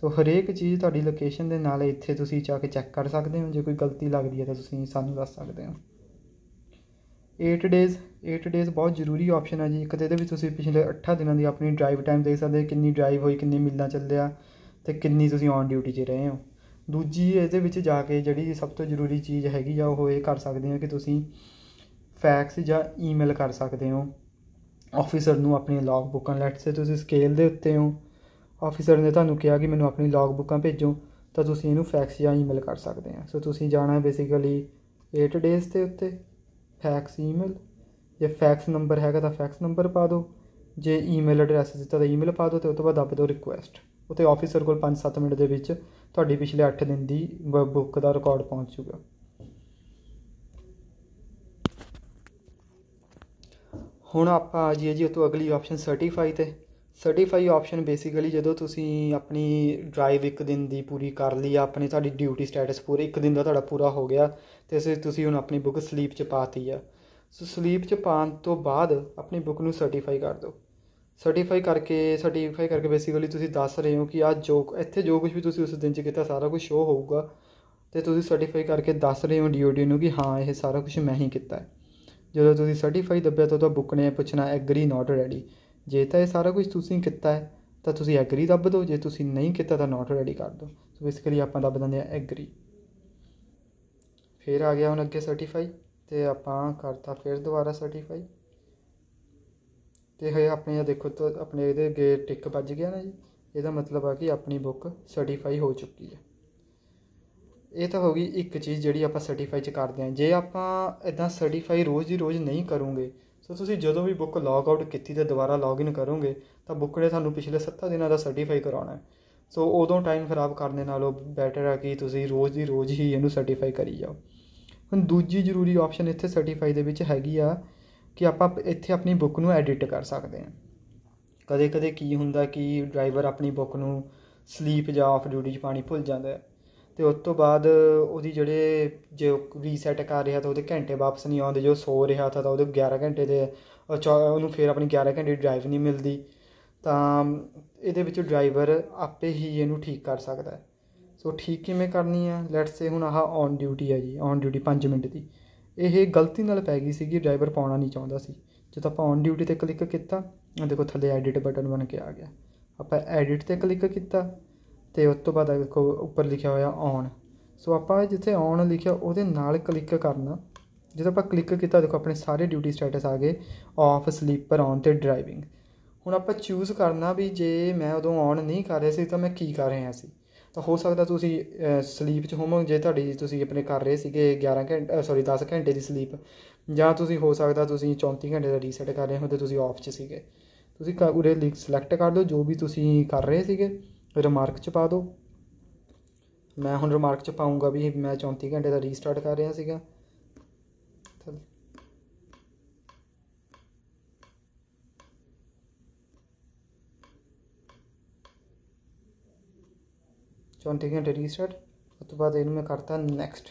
ਸੋ ਹਰੇਕ ਚੀਜ਼ ਤੁਹਾਡੀ ਲੋਕੇਸ਼ਨ ਦੇ ਨਾਲ ਇੱਥੇ ਤੁਸੀਂ ਜਾ ਕੇ ਚੈੱਕ ਕਰ ਸਕਦੇ ਹੋ ਜੇ ਕੋਈ ਗਲਤੀ ਲੱਗਦੀ ਹੈ ਤਾਂ ਤੁਸੀਂ ਸਾਨੂੰ ਦੱਸ ਸਕਦੇ ਹੋ 8 ਡੇਜ਼ 8 ਡੇਜ਼ ਬਹੁਤ ਜ਼ਰੂਰੀ ਆਪਸ਼ਨ ਹੈ ਜੀ ਇੱਕ ਤੇ ਇਹਦੇ ਵਿੱਚ ਤੁਸੀਂ ਪਿਛਲੇ 8 ਦਿਨਾਂ ਦੀ ਆਪਣੀ ਡਰਾਈਵ ਟਾਈਮ ਦੇਖ ਸਕਦੇ ਕਿੰਨੀ ਡਰਾਈਵ ਹੋਈ ਕਿੰਨੀ ਮਿਲਾਂ ਚੱਲਿਆ ਤੇ ਕਿੰਨੀ ਤੁਸੀਂ ਔਨ ਡਿਊਟੀ 'ਚ ਰਹੇ ਹੋ ਦੂਜੀ ਇਹਦੇ ਵਿੱਚ ਜਾ ਕੇ ਜਿਹੜੀ ਸਭ ਤੋਂ ਜ਼ਰੂਰੀ ਚੀਜ਼ ਹੈਗੀ ਆ ਉਹ ਇਹ ਕਰ ਸਕਦੇ ਹੋ ਕਿ ਤੁਸੀਂ ਫੈਕਸ ਜਾਂ ਈਮੇਲ ਕਰ ਸਕਦੇ ਹੋ ਆਫੀਸਰ ਨੂੰ ਆਪਣੀ ਲੌਗ ਬੁੱਕਾਂ ਲੈਟ ਸੇ ਤੁਸੀਂ ਸਕੇਲ ਦੇ ਉੱਤੇ ਹੋ ਆਫੀਸਰ ਨੇ ਤੁਹਾਨੂੰ ਕਿਹਾ ਕਿ ਮੈਨੂੰ ਆਪਣੀ ਲੌਗ ਬੁੱਕਾਂ ਭੇਜੋ ਤਾਂ ਤੁਸੀਂ ਇਹਨੂੰ ਫੈਕਸ ਜਾਂ ਈਮੇਲ ਕਰ ਸਕਦੇ ਆ ਸੋ ਤੁਸੀਂ ਜਾਣਾ ਬੇਸਿਕਲੀ 8 ਡੇਜ਼ ਦੇ ਉੱਤੇ ਫੈਕਸ ਈਮੇਲ ਜੇ ਫੈਕਸ ਨੰਬਰ ਹੈਗਾ ਤਾਂ ਫੈਕਸ ਨੰਬਰ ਪਾ ਦਿਓ ਜੇ ਈਮੇਲ ਐਡਰੈਸ ਦਿੱਤਾ ਤਾਂ ਈਮੇਲ ਪਾ ਦਿਓ ਤੇ ਉਸ ਤੋਂ ਬਾਅਦ ਦੱਬ ਦਿਓ ਰਿਕੁਐਸਟ ਉਤੇ ਆਫੀਸਰ ਕੋਲ 5-7 ਮਿੰਟ ਦੇ ਵਿੱਚ ਤੁਹਾਡੀ ਪਿਛਲੇ 8 ਦਿਨ ਦੀ ਬੁੱਕ ਦਾ ਰਿਕਾਰਡ ਪਹੁੰਚ ਜਾਊਗਾ ਹੁਣ ਆਪਾਂ ਆ ਜੀਏ ਜੀ ਉਤੋਂ ਅਗਲੀ ਆਪਸ਼ਨ ਸਰਟੀਫਾਈ ਤੇ ਸਰਟੀਫਾਈ ਆਪਸ਼ਨ ਬੇਸਿਕਲੀ ਜਦੋਂ ਤੁਸੀਂ ਆਪਣੀ ਡਰਾਈਵ ਇੱਕ ਦਿਨ ਦੀ ਪੂਰੀ ਕਰ ਲਈ ਆ ਆਪਣੀ ਤੁਹਾਡੀ ਡਿਊਟੀ ਸਟੇਟਸ ਪੂਰੇ ਇੱਕ ਦਿਨ ਦਾ ਤੁਹਾਡਾ ਪੂਰਾ ਹੋ ਗਿਆ ਤੇ ਤੁਸੀਂ ਹੁਣ ਆਪਣੀ ਬੁੱਕ ਸਲੀਪ 'ਚ ਪਾਤੀ ਆ ਸੋ ਸਲੀਪ 'ਚ ਪਾਣ ਤੋਂ ਬਾਅਦ ਆਪਣੀ ਬੁੱਕ ਨੂੰ ਸਰਟੀਫਾਈ ਕਰ ਦਿਓ ਸਰਟੀਫਾਈ ਕਰਕੇ ਸਰਟੀਫਾਈ ਕਰਕੇ ਬੇਸਿਕਲੀ ਤੁਸੀਂ ਦੱਸ ਰਹੇ ਹੋ ਕਿ ਆ ਜੋ ਇੱਥੇ ਜੋ ਕੁਝ ਵੀ ਤੁਸੀਂ ਉਸ ਦਿਨ 'ਚ ਕੀਤਾ ਸਾਰਾ ਕੁਝ ਸ਼ੋ ਹੋਊਗਾ ਤੇ ਤੁਸੀਂ ਸਰਟੀਫਾਈ ਕਰਕੇ ਦੱਸ ਰਹੇ ਹੋ ਡੀਓਡੀ ਨੂੰ ਕਿ ਹਾਂ ਇਹ ਸਾਰਾ ਕੁਝ ਮੈਂ ਹੀ ਕੀਤਾ ਹੈ ਜਦੋਂ ਤੁਸੀਂ ਸਰਟੀਫਾਈ ਦੱਬਿਆ ਤਾਂ ਤੁਹਾਨੂੰ ਬੁੱਕ ਨੇ ਪੁੱਛਣਾ ਐਗਰੀ ਨਾਟ ਰੈਡੀ ਜੇ ਤਾਂ ਇਹ ਸਾਰਾ ਕੁਝ ਤੁਸੀਂ ਕੀਤਾ ਹੈ ਤਾਂ ਤੁਸੀਂ ਐਗਰੀ ਦੱਬ ਦਿਓ ਜੇ ਤੁਸੀਂ ਨਹੀਂ ਕੀਤਾ ਤਾਂ ਨਾਟ ਰੈਡੀ ਕਰ ਦਿਓ ਸੋ ਬੇਸਿਕਲੀ ਆਪਾਂ ਦੱਬ ਦਿੰਦੇ ਆ ਐਗਰੀ ਫਿਰ ਆ ਗਿਆ ਹੁਣ ਅੱਗੇ ਸਰਟੀਫਾਈ ਤੇ ਆਪਾਂ ਕਰਤਾ ਫਿਰ ਦੁਬਾਰਾ ਸਰਟੀਫਾਈ ਤੇ ਹੈ ਆਪਣੇ ਇਹ ਦੇਖੋ ਤਾਂ ਆਪਣੇ ਇਹਦੇ ਗੇਟ ਟਿਕ ਵੱਜ ਗਿਆ ਨਾ ਜੀ ਇਹਦਾ ਮਤਲਬ ਆ ਕਿ ਆਪਣੀ ਬੁੱਕ ਸਰਟੀਫਾਈ ਹੋ ਚੁੱਕੀ ਹੈ ਇਹ ਤਾਂ ਹੋ ਗਈ ਇੱਕ ਚੀਜ਼ ਜਿਹੜੀ ਆਪਾਂ ਸਰਟੀਫਾਈ ਚ ਕਰਦੇ ਆ ਜੇ ਆਪਾਂ ਇਦਾਂ ਸਰਟੀਫਾਈ ਰੋਜ਼ ਦੀ ਰੋਜ਼ ਨਹੀਂ ਕਰੋਗੇ ਸੋ ਤੁਸੀਂ ਜਦੋਂ ਵੀ ਬੁੱਕ ਲੌਗ ਆਊਟ ਕੀਤੀ ਤੇ ਦੁਬਾਰਾ ਲੌਗਇਨ ਕਰੋਗੇ ਤਾਂ ਬੁੱਕ ਨੇ ਤੁਹਾਨੂੰ ਪਿਛਲੇ 7 ਦਿਨਾਂ ਦਾ ਸਰਟੀਫਾਈ ਕਰਾਉਣਾ ਹੈ ਸੋ ਉਦੋਂ ਟਾਈਮ ਖਰਾਬ ਕਰਨ ਦੇ ਨਾਲੋਂ ਬੈਟਰ ਆ ਕਿ ਤੁਸੀਂ ਰੋਜ਼ ਦੀ ਰੋਜ਼ ਹੀ ਇਹਨੂੰ ਸਰਟੀਫਾਈ ਕਰੀ ਜਾਓ ਹੁਣ ਦੂਜੀ ਜ਼ਰੂਰੀ ਆਪਸ਼ਨ ਇੱਥੇ ਸਰਟੀਫਾਈ ਦੇ ਵਿੱਚ ਹੈਗੀ ਆ ਕਿ ਆਪਾਂ ਇੱਥੇ ਆਪਣੀ ਬੁੱਕ ਨੂੰ ਐਡਿਟ ਕਰ ਸਕਦੇ ਹਾਂ ਕਦੇ-ਕਦੇ ਕੀ ਹੁੰਦਾ ਕਿ ਡਰਾਈਵਰ ਆਪਣੀ ਬੁੱਕ ਨੂੰ ਸਲੀਪ ਜਾਂ ਆਫ ਡਿਊਟੀ 'ਚ ਪਾਣੀ ਭੁੱਲ ਜਾਂਦਾ ਤੇ ਉਸ ਤੋਂ ਬਾਅਦ ਉਹਦੀ ਜਿਹੜੇ ਜੇ ਰੀਸੈਟ ਕਰ ਰਿਹਾ ਤਾਂ ਉਹਦੇ ਘੰਟੇ ਵਾਪਸ ਨਹੀਂ ਆਉਂਦੇ ਜੋ ਸੋ ਰਿਹਾ ਤਾਂ ਉਹਦੇ 11 ਘੰਟੇ ਦੇ ਉਹਨੂੰ ਫੇਰ ਆਪਣੀ 11 ਘੰਟੇ ਡਰਾਈਵ ਨਹੀਂ ਮਿਲਦੀ ਤਾਂ ਇਹਦੇ ਵਿੱਚ ਡਰਾਈਵਰ ਆਪੇ ਹੀ ਇਹਨੂੰ ਠੀਕ ਕਰ ਸਕਦਾ ਹੈ ਸੋ ਠੀਕ ਕਿਵੇਂ ਕਰਨੀ ਆ ਲੈਟਸ ਸੇ ਹੁਣ ਆਹ ਔਨ ਡਿਊਟੀ ਆ ਜੀ ਔਨ ਡਿਊਟੀ 5 ਮਿੰਟ ਦੀ ਇਹ ਗਲਤੀ ਨਾਲ ਪੈ ਗਈ ਸੀਗੀ ਡਰਾਈਵਰ ਪਾਉਣਾ ਨਹੀਂ ਚਾਹੁੰਦਾ ਸੀ ਜਦੋਂ ਆਪਾਂ ਔਨ ਡਿਊਟੀ ਤੇ ਕਲਿੱਕ ਕੀਤਾ ਇਹ ਦੇਖੋ ਥੱਲੇ ਐਡਿਟ ਬਟਨ ਬਣ ਕੇ ਆ ਗਿਆ ਆਪਾਂ ਐਡਿਟ ਤੇ ਕਲਿੱਕ ਕੀਤਾ ਤੇ ਉਸ ਤੋਂ ਬਾਅਦ ਦੇਖੋ ਉੱਪਰ ਲਿਖਿਆ ਹੋਇਆ ਔਨ ਸੋ ਆਪਾਂ ਜਿੱਥੇ ਔਨ ਲਿਖਿਆ ਉਹਦੇ ਨਾਲ ਕਲਿੱਕ ਕਰਨਾ ਜਦੋਂ ਆਪਾਂ ਕਲਿੱਕ ਕੀਤਾ ਦੇਖੋ ਆਪਣੇ ਸਾਰੇ ਡਿਊਟੀ ਸਟੇਟਸ ਆ ਗਏ ਆਫ ਸਲੀਪਰ ਔਨ ਤੇ ਡਰਾਈਵਿੰਗ ਹੁਣ ਆਪਾਂ ਚੂਜ਼ ਕਰਨਾ ਵੀ ਜੇ ਮੈਂ ਉਦੋਂ ਔਨ ਨਹੀਂ ਕਰ ਰਿਹਾ ਸੀ ਤਾਂ ਮੈਂ ਕੀ ਕਰ ਰਿਹਾ ਸੀ ਤਾਂ ਹੋ ਸਕਦਾ ਤੁਸੀਂ ਸਲੀਪ 'ਚ ਹੋਵੋ ਜੇ ਤੁਹਾਡੀ ਤੁਸੀਂ ਆਪਣੇ ਕਰ ਰਹੇ ਸੀਗੇ 11 ਘੰਟੇ ਸੌਰੀ 10 ਘੰਟੇ ਦੀ ਸਲੀਪ ਜਾਂ ਤੁਸੀਂ ਹੋ ਸਕਦਾ ਤੁਸੀਂ 34 ਘੰਟੇ ਦਾ ਰੀਸੈਟ ਕਰ ਰਹੇ ਹੋ ਤੇ ਤੁਸੀਂ ਆਫ 'ਚ ਸੀਗੇ ਤੁਸੀਂ ਉਰੇ ਲਿਖ ਸਿਲੈਕਟ ਕਰ ਲਓ ਜੋ ਵੀ ਤੁਸੀਂ ਕਰ ਰਹੇ ਸੀਗੇ ਰਿਮਾਰਕ 'ਚ ਪਾ ਦਿਓ ਮੈਂ ਹੁਣ ਰਿਮਾਰਕ 'ਚ ਪਾਉਂਗਾ ਵੀ ਮੈਂ 34 ਘੰਟੇ ਦਾ ਰੀਸਟਾਰਟ ਕਰ ਰਿਹਾ ਸੀਗਾ 34 ਘੰਟੇ ਰੀਸਟਾਰਟ ਉਸ ਤੋਂ ਬਾਅਦ ਇਹਨੂੰ ਮੈਂ ਕਰਤਾ ਨੈਕਸਟ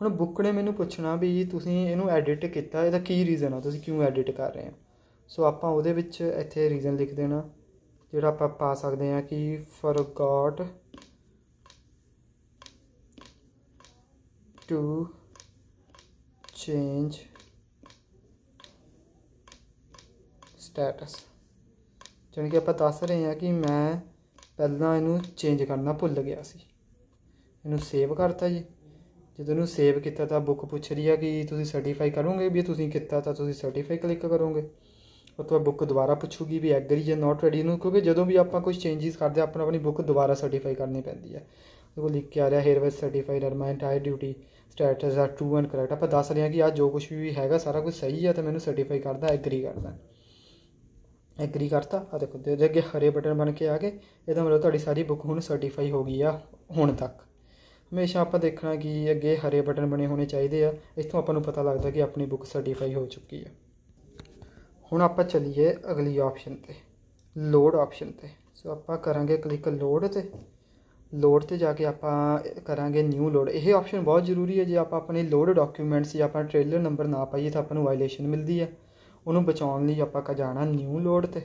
ਹੁਣ ਬੁੱਕ ਨੇ ਮੈਨੂੰ ਪੁੱਛਣਾ ਵੀ ਤੁਸੀਂ ਇਹਨੂੰ ਐਡਿਟ ਕੀਤਾ ਇਹਦਾ ਕੀ ਰੀਜ਼ਨ ਆ ਤੁਸੀਂ ਕਿਉਂ ਐਡਿਟ ਕਰ ਰਹੇ ਹੋ ਸੋ ਆਪਾਂ ਉਹਦੇ ਵਿੱਚ ਇੱਥੇ ਰੀਜ਼ਨ ਲਿਖ ਦੇਣਾ ਜਿਹੜਾ ਆਪਾਂ ਪਾ ਸਕਦੇ ਆ ਕਿ ਫਰਗਾਟ ਟੂ ਚੇਂਜ ਸਟੇਟਸ ਕਿ ਆਪਾਂ ਦੱਸ ਰਹੇ ਹਾਂ ਕਿ ਮੈਂ ਪਹਿਲਾਂ ਇਹਨੂੰ ਚੇਂਜ ਕਰਨਾ ਭੁੱਲ ਗਿਆ ਸੀ ਇਹਨੂੰ ਸੇਵ ਕਰਤਾ ਜੀ ਜਦੋਂ ਇਹਨੂੰ ਸੇਵ ਕੀਤਾ ਤਾਂ ਬੁੱਕ ਪੁੱਛ ਰਹੀ ਆ ਕਿ ਤੁਸੀਂ ਸਰਟੀਫਾਈ ਕਰੋਗੇ ਵੀ ਤੁਸੀਂ ਕੀਤਾ ਤਾਂ ਤੁਸੀਂ ਸਰਟੀਫਾਈ ਕਲਿੱਕ ਕਰੋਗੇ ਉਸ ਬੁੱਕ ਦੁਬਾਰਾ ਪੁੱਛੂਗੀ ਵੀ ਐਗਰੀ ਜਾਂ ਨਾਟ ਰੈਡੀ ਨੂੰ ਕਿਉਂਕਿ ਜਦੋਂ ਵੀ ਆਪਾਂ ਕੁਝ ਚੇਂਜਸ ਕਰਦੇ ਆਪਾਂ ਆਪਣੀ ਬੁੱਕ ਦੁਬਾਰਾ ਸਰਟੀਫਾਈ ਕਰਨੀ ਪੈਂਦੀ ਹੈ ਉਹ ਲਿਖ ਕੇ ਆ ਰਿਹਾ here was certified are my entire duty status are true and correct ਆਪਾਂ ਦੱਸ ਰਹੇ ਹਾਂ ਕਿ ਆ ਜੋ ਕੁਝ ਵੀ ਹੈਗਾ ਸਾਰਾ ਕੁਝ ਸਹੀ ਹੈ ਤਾਂ ਮੈਨੂੰ ਸਰਟੀਫਾਈ ਕਰਦਾ ਐਗਰੀ ਕਰਦਾ ਐਗਰੀ ਕਰਤਾ ਆ ਦੇਖੋ ਦੇ ਅੱਗੇ ਹਰੇ ਬਟਨ ਬਣ ਕੇ ਆ ਗਏ ਇਹਦਾ ਮਤਲਬ ਤੁਹਾਡੀ ਸਾਰੀ ਬੁੱਕ ਹੁਣ ਸਰਟੀਫਾਈ ਹੋ ਗਈ ਆ ਹੁਣ ਤੱਕ ਹਮੇਸ਼ਾ ਆਪਾਂ ਦੇਖਣਾ ਕਿ ਅੱਗੇ ਹਰੇ ਬਟਨ ਬਣੇ ਹੋਣੇ ਚਾਹੀਦੇ ਆ ਇਥੋਂ ਆਪਾਂ ਨੂੰ ਪਤਾ ਲੱਗਦਾ ਕਿ ਆਪਣੀ ਬੁੱਕ ਸਰਟੀਫਾਈ ਹੋ ਚੁੱਕੀ ਆ ਹੁਣ ਆਪਾਂ ਚੱਲੀਏ ਅਗਲੀ ਆਪਸ਼ਨ ਤੇ ਲੋਡ ਆਪਸ਼ਨ ਤੇ ਸੋ ਆਪਾਂ ਕਰਾਂਗੇ ਕਲਿੱਕ ਲੋਡ ਤੇ ਲੋਡ ਤੇ ਜਾ ਕੇ ਆਪਾਂ ਕਰਾਂਗੇ ਨਿਊ ਲੋਡ ਇਹ ਆਪਸ਼ਨ ਬਹੁਤ ਜ਼ਰੂਰੀ ਹੈ ਜੇ ਆਪਾਂ ਆਪਣੇ ਲੋਡ ਡਾਕੂਮੈਂਟਸ ਜਾਂ ਆਪਾਂ ਟ੍ਰੇਲਰ ਨੰਬਰ ਨਾ ਪਾਈਏ ਤਾਂ ਆਪਾਂ ਨੂੰ ਵਾਇਲੇਸ਼ਨ ਮਿਲਦੀ ਆ ਉਹਨੂੰ ਬਚਾਉਣ ਲਈ ਆਪਾਂ ਕਾ ਜਾਣਾ ਨਿਊ ਲੋਡ ਤੇ